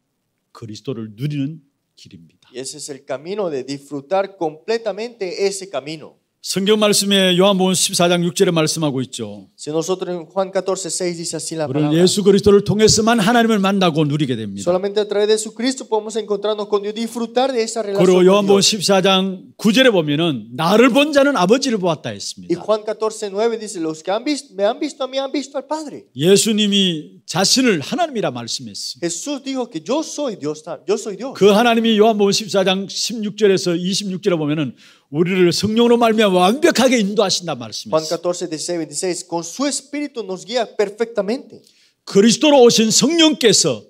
그리스도를 누리는 길입니다. Y ese es el camino de disfrutar completamente ese camino. 성경 말씀에 요한복음 14장 6절에 말씀하고 있죠. Si nosotros en Juan 14:6 dice así la palabra. 예수 그리스도를 통해서만 하나님을 만나고 누리게 됩니다. Solamente a través de Jesucristo podemos encontrarnos con Dios, disfrutar de esa relación. 그리고 요한복음 14장 9절에 보면은 나를 본 자는 아버지를 보았다 했습니다. Y Juan 14:9 dice los que han visto me han visto a mí han visto al Padre. 예수님이 자신을 하나님이라 말씀했습니다. Jesús dijo que yo soy Dios, yo soy Dios. 그 하나님이 요한복음 14장 16절에서 26절에 보면은 우리를 성령으로 말미암아 완벽하게 인도하신단 말씀이에요. Juan 14:16 16 con su espíritu nos guía perfectamente. 그리스도로 오신 성령께서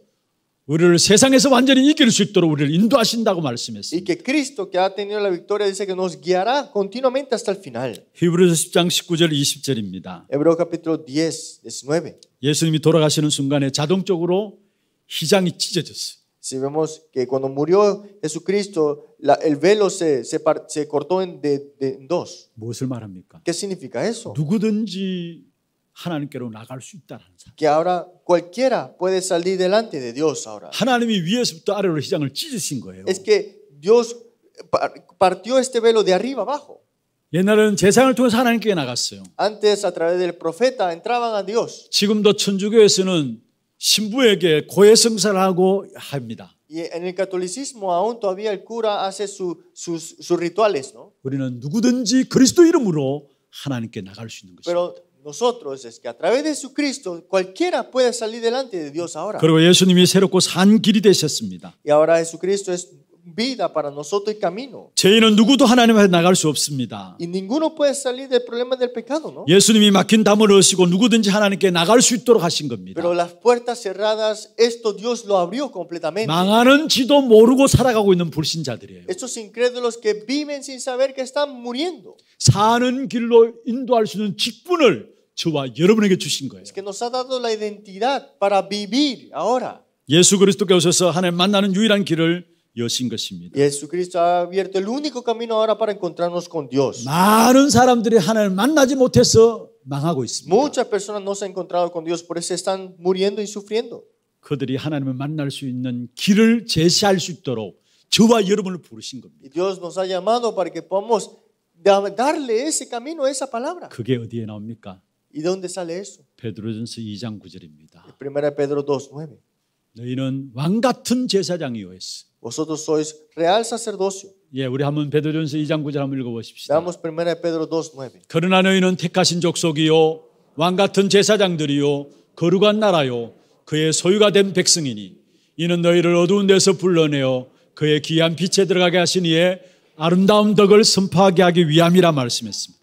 우리를 세상에서 완전히 이길 수 있도록 우리를 인도하신다고 말씀했습니다. Y que Cristo que ha tenido la victoria dice que nos guiará continuamente hasta el final. 히브리서 10장 19절 20절입니다. Hebreo capítulo 10 19. 예수님이 돌아가시는 순간에 자동적으로 희장이 찢어졌어요. Si vemos que cuando murió Jesucristo, el velo se, se, cortó en, de, dos. ¿Qué significa eso? Que ahora cualquiera puede salir delante de Dios ahora. Es que Dios partió este velo de arriba abajo. Antes a través del profeta entraban a Dios. 신부에게 고해성사를 하고 합니다. Y en el catolicismo aún todavía el cura hace su, sus, sus rituales, ¿no? 우리는 누구든지 그리스도 이름으로 하나님께 나갈 수 있는 것입니다. Pero nosotros es que a través de Jesucristo cualquiera puede salir delante de Dios ahora. 그리고 예수님이 새롭고 산 길이 되셨습니다. Y ahora Jesucristo es vida para nosotros y camino. 죄인은 누구도 하나님 앞에 나갈 수 없습니다. Y ninguno puede salir del problema del pecado, ¿no? 예수님이 막힌 담을 여시고 누구든지 하나님께 나갈 수 있도록 하신 겁니다. Pero las puertas cerradas, esto Dios lo abrió completamente. 망하는지도 모르고 살아가고 있는 불신자들이에요. Estos incrédulos que viven sin saber que están muriendo. 사는 길로 인도할 수 있는 직분을 저와 여러분에게 주신 거예요. Es que nos ha dado la identidad para vivir ahora. 예수 그리스도께 오셔서 하나님 만나는 유일한 길을 여신 것입니다. Jesucristo ha abierto el único camino ahora para encontrarnos con Dios. 많은 사람들이 하나님을 만나지 못해서 망하고 있습니다. Muchas personas no se han encontrado con Dios, por eso están muriendo y sufriendo. 그들이 하나님을 만날 수 있는 길을 제시할 수 있도록 저와 여러분을 부르신 겁니다. Dios nos ha llamado para que podamos darle ese camino, esa palabra. 그게 어디에 나옵니까? ¿Y dónde sale eso? 베드로전서 2장 9절입니다. 1 Pedro 2:9. 너희는 왕 같은 제사장이요였어. Vosotros sois real sacerdocio. 예, 우리 한번 베드로전서 2장 9절 한번 읽어 보십시다. v a m o s 1 Pedro 2:9. 그러나 너희는 택하신 족속이요 왕 같은 제사장들이요 거룩한 나라요 그의 소유가 된 백성이니 이는 너희를 어두운 데서 불러내어 그의 귀한 빛에 들어가게 하시니에 아름다운 덕을 선파하게 하기 위함이라 말씀했습니다.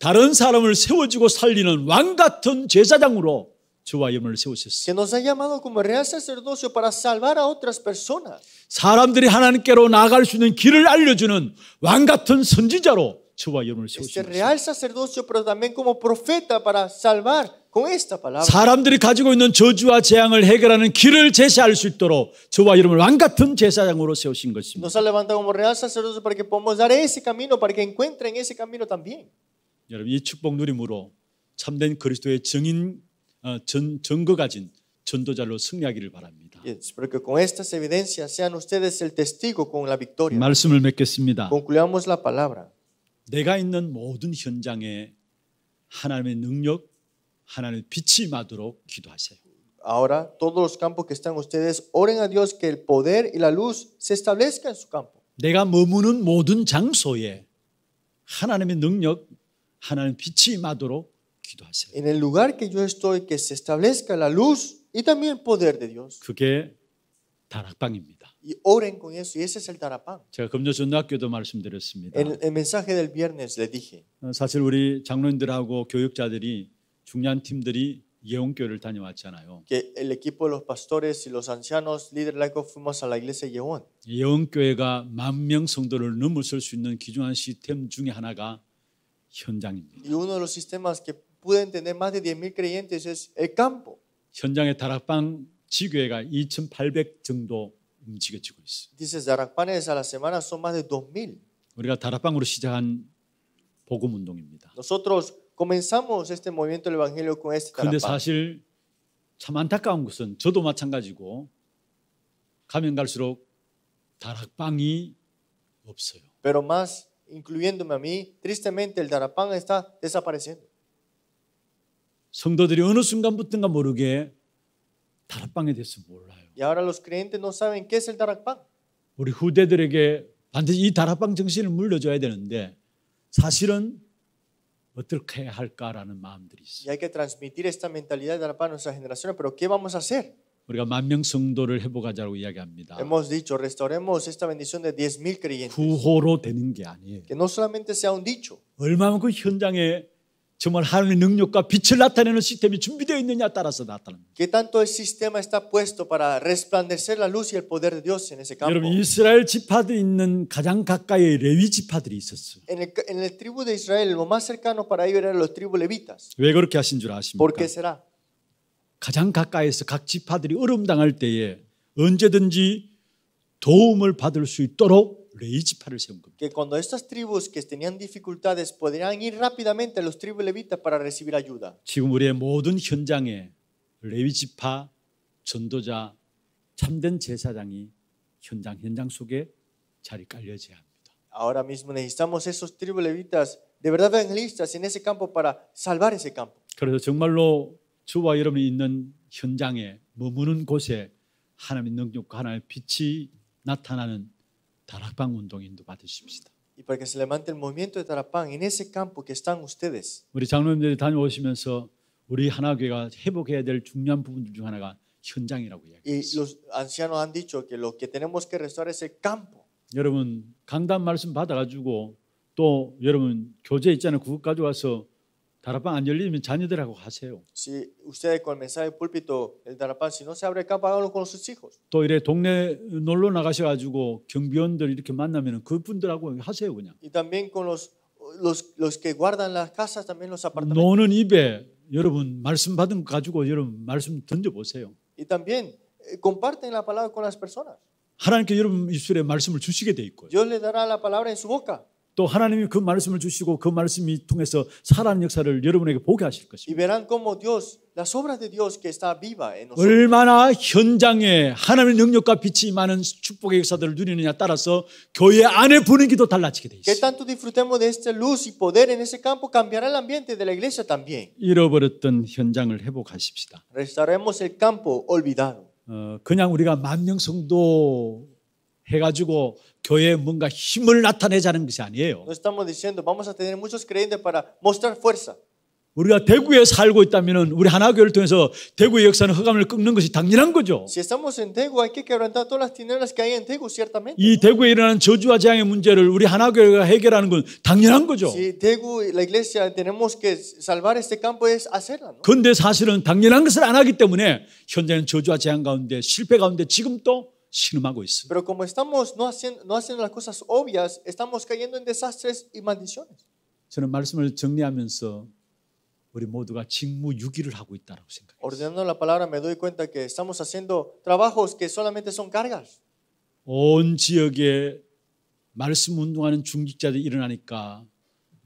다른 사람을 세워주고 살리는 왕 같은 제사장으로 주와 염을 세우셨어요. Que nos ha llamado como real sacerdocio para salvar a otras personas. 사람들이 하나님께로 나아갈 수 있는 길을 알려주는 왕 같은 선지자로 주와 염을 세우셨어요. Este real sacerdocio, pero también como profeta para salvar con esta palabra. 사람들이 가지고 있는 저주와 재앙을 해결하는 길을 제시할 수 있도록 저와 여러분을 왕 같은 제사장으로 세우신 것입니다. Nos ha levantado como real sacerdocio para que podamos dar ese camino, para que encuentren ese camino también. 여러분 이 축복 누림으로 참된 그리스도의 증인 전, 전거 가진 전도자로 승리하기를 바랍니다. Yes, pero que con estas evidencias sean ustedes el testigo con la victoria. 말씀을 맺겠습니다. Concluyamos la palabra. 내가 있는 모든 현장에 하나님의 능력, 하나님의 빛이 마도록 기도하세요. Ahora todos los campos que están ustedes oren a Dios que el poder y la luz se establezca en su campo. 내가 머무는 모든 장소에 하나님의 능력, 하나님의 빛이 마도록 En el lugar que yo estoy que se establezca la luz y también poder de Dios. Y oren con eso y ese es el tarapán En el mensaje del viernes le dije. 사실 우리 장로님들하고 교육자들이 중요한 팀들이 다녀왔잖아요. Que el equipo de los pastores y los ancianos líderes laicos fuimos a la iglesia 예원. 만명 성도를 수 있는 시스템 중에 하나가 현장입니다. Y uno de los sistemas que pueden tener más de 10.000 creyentes es el campo. 현장의 다락방 지교회가 2,800 정도 움직여지고 있어. Dice Zarapanes a la semana son más de 2.000. 우리가 다락방으로 시작한 복음 운동입니다. Nosotros comenzamos este movimiento del evangelio con este 근데 사실 참 안타까운 것은 저도 마찬가지고 가면 갈수록 다락방이 없어요. Pero más incluyéndome a mí, tristemente el Darapán está desapareciendo. 성도들이 어느 순간부터인가 모르게 다락방에 대해서 몰라요. Y ahora los creyentes no saben qué es el 다락방. 우리 후대들에게 반드시 이 다락방 정신을 물려줘야 되는데 사실은 어떻게 해야 할까라는 마음들이 있어요. Y hay que transmitir esta mentalidad de Darapán a nuestras generaciones, pero ¿qué vamos a hacer? 우리가 만명 성도를 회복하자고 이야기합니다. Hemos dicho, restauremos esta bendición de 10.000 creyentes. 구호로 되는 게 아니에요. Que no solamente sea un dicho. 얼마만큼 현장에 정말 하나님의 능력과 빛을 나타내는 시스템이 준비되어 있느냐 따라서 나타납니다. Que tanto el sistema está puesto para resplandecer la luz y el poder de Dios en ese campo. 여러분 이스라엘 지파들 있는 가장 가까이 레위 지파들이 있었어요. En el, en el tribu de Israel lo más cercano para ellos eran los tribus levitas. 왜 그렇게 하신 줄 아십니까? ¿Por qué será? 가장 가까이에서 각 지파들이 어려움 당할 때에 언제든지 도움을 받을 수 있도록 que cuando estas tribus que tenían dificultades podrían ir rápidamente a los tribus levitas para recibir ayuda. 지금 우리의 모든 현장에 레위 지파 전도자 참된 제사장이 현장 현장 속에 자리 깔려져야 합니다. Ahora mismo necesitamos esos tribus levitas de verdad evangelistas en ese campo para salvar ese campo. 그래서 정말로 주와 여러분이 있는 현장에 머무는 곳에 하나님의 능력과 하나님의 빛이 나타나는 다락방 운동인도 받으십시다. Y para que se levante el movimiento de Tarapán en ese campo que están ustedes. 우리 장로님들이 다녀오시면서 우리 하나교회가 회복해야 될 중요한 부분들 중 하나가 현장이라고 Y 이야기했어요. los ancianos han dicho que lo que tenemos que restaurar es el campo. 여러분 강단 말씀 받아가지고 또 여러분 교재 있잖아요. 그거 가져와서 다락방 안 열리면 자녀들하고 하세요. Si usted con mensaje púlpito el darapán si no se abre acá hágalo con sus hijos. 또 이래 동네 놀러 나가셔 가지고 경비원들 이렇게 만나면은 그분들하고 하세요 그냥. Y también con los los los que guardan las casas también los apartamentos. 노는 입에 여러분 말씀 받은 거 가지고 여러분 말씀 던져 보세요. Y también comparten la palabra con las personas. 하나님께 여러분 입술에 말씀을 주시게 돼 있고요. Dios le dará la palabra en su boca. 또 하나님이 그 말씀을 주시고 그 말씀이 통해서 살아난 역사를 여러분에게 보게 하실 것입니다. 얼마나 현장에 하나님의 능력과 빛이 많은 축복의 역사들을 누리느냐 따라서 교회 안에 분위기도 달라지게 돼 있습니다. 잃어버렸던 현장을 회복하십시다. 어, 그냥 우리가 만명성도 해가지고 교회에 뭔가 힘을 나타내자는 것이 아니에요. No estamos diciendo vamos a tener muchos creyentes para mostrar fuerza. 우리가 대구에 살고 있다면 우리 하나교회를 통해서 대구의 역사는 허감을 끊는 것이 당연한 거죠. Si estamos en Tegu, hay que quebrantar todas las tinieblas que hay en Tegu, ciertamente. 이 대구에 일어나는 저주와 재앙의 문제를 우리 하나교회가 해결하는 건 당연한 거죠. Si Tegu, la iglesia, tenemos que salvar este campo es hacerla. 그런데 사실은 당연한 것을 안 하기 때문에 현재는 저주와 재앙 가운데 실패 가운데 지금 또 신음하고 있어요. Pero como estamos no haciendo no haciendo las cosas obvias, estamos cayendo en desastres y maldiciones. 저는 말씀을 정리하면서 우리 모두가 직무유기를 하고 있다라고 생각해요. Ordenando la palabra me doy cuenta que estamos haciendo trabajos que solamente son cargas. 온 지역에 말씀 운동하는 중직자들이 일어나니까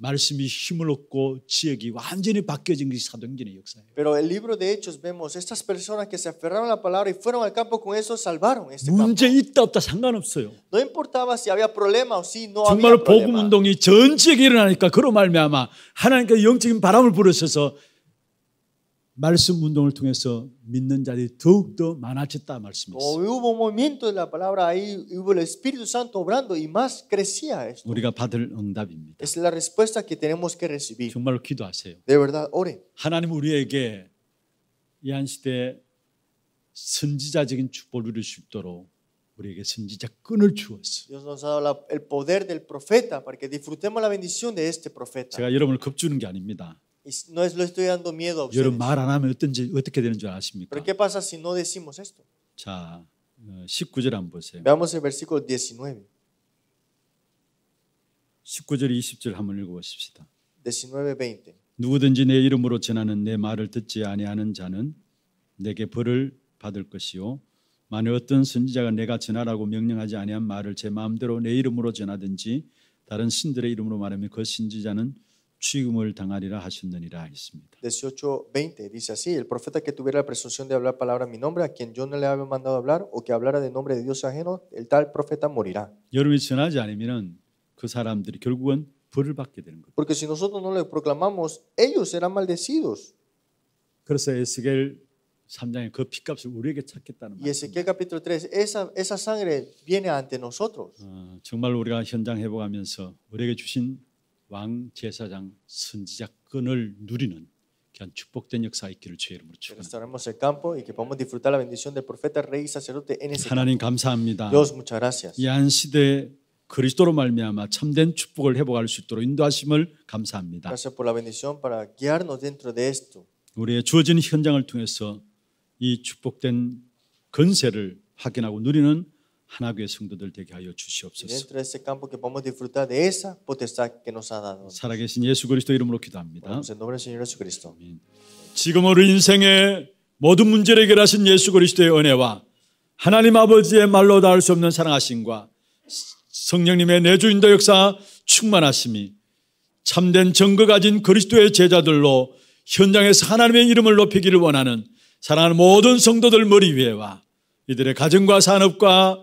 말씀이 힘을 얻고 지역이 완전히 바뀌어진 게 사도행전의 역사예요. Pero el libro de Hechos vemos estas personas que se aferraron a la palabra y fueron al campo con eso salvaron este campo. 문제 있다 없다 상관없어요. No importaba si había problema o si no había problema. 정말 복음 운동이 전 지역에 일어나니까 그로 말미암아 하나님께 영적인 바람을 불으셔서 말씀 운동을 통해서 믿는 자들이 더욱더 많아졌다 말씀했어요. Hubo movimiento de la palabra ahí, hubo el Espíritu Santo obrando y más crecía esto. 우리가 받을 응답입니다. Es la respuesta que tenemos que recibir. 정말로 기도하세요. De verdad, ore. 하나님 우리에게 이한 시대 선지자적인 축복을 누릴 수 있도록 우리에게 선지자 끈을 주었어. Dios nos ha dado la, el poder del profeta para que disfrutemos la bendición de este profeta. 제가 여러분을 겁주는 게 아닙니다. No le estoy dando miedo a 여러분 말안 하면 어떤지 어떻게 되는 줄 아십니까? qué pasa si no decimos esto? 자, 19절 어, 한번 보세요. Veamos el versículo 19. 19절 20절 한번 읽어 보십시다. 19 20. 누구든지 내 이름으로 전하는 내 말을 듣지 아니하는 자는 내게 벌을 받을 것이요 만일 어떤 선지자가 내가 전하라고 명령하지 아니한 말을 제 마음대로 내 이름으로 전하든지 다른 신들의 이름으로 말하면 그 신지자는 당하리라 18:20 dice así, el profeta que tuviera la presunción de hablar palabra en mi nombre, a quien yo no le había mandado hablar o que hablara de nombre de Dios ajeno, el tal profeta morirá. Porque si nosotros no le proclamamos, ellos serán maldecidos. Y Ezequiel capítulo 3, esa sangre viene ante nosotros. 정말 우리가 주신 왕 제사장 선지자끈을 누리는 귀한 축복된 역사 있기를 주의 이름으로 축원합니다. 하나님 감사합니다. 이한 시대 그리스도로 말미암아 참된 축복을 회복할 수 있도록 인도하심을 감사합니다. 우리의 주어진 현장을 통해서 이 축복된 근세를 확인하고 누리는 하나교회 성도들 되게 하여 주시옵소서. 살아계신 예수 그리스도 이름으로 기도합니다. 지금 우리 인생의 모든 문제를 해결하신 예수 그리스도의 은혜와 하나님 아버지의 말로 닿을 수 없는 사랑하심과 성령님의 내주인도 역사 충만하심이 참된 정거 가진 그리스도의 제자들로 현장에서 하나님의 이름을 높이기를 원하는 사랑하는 모든 성도들 머리 위에와 이들의 가정과 산업과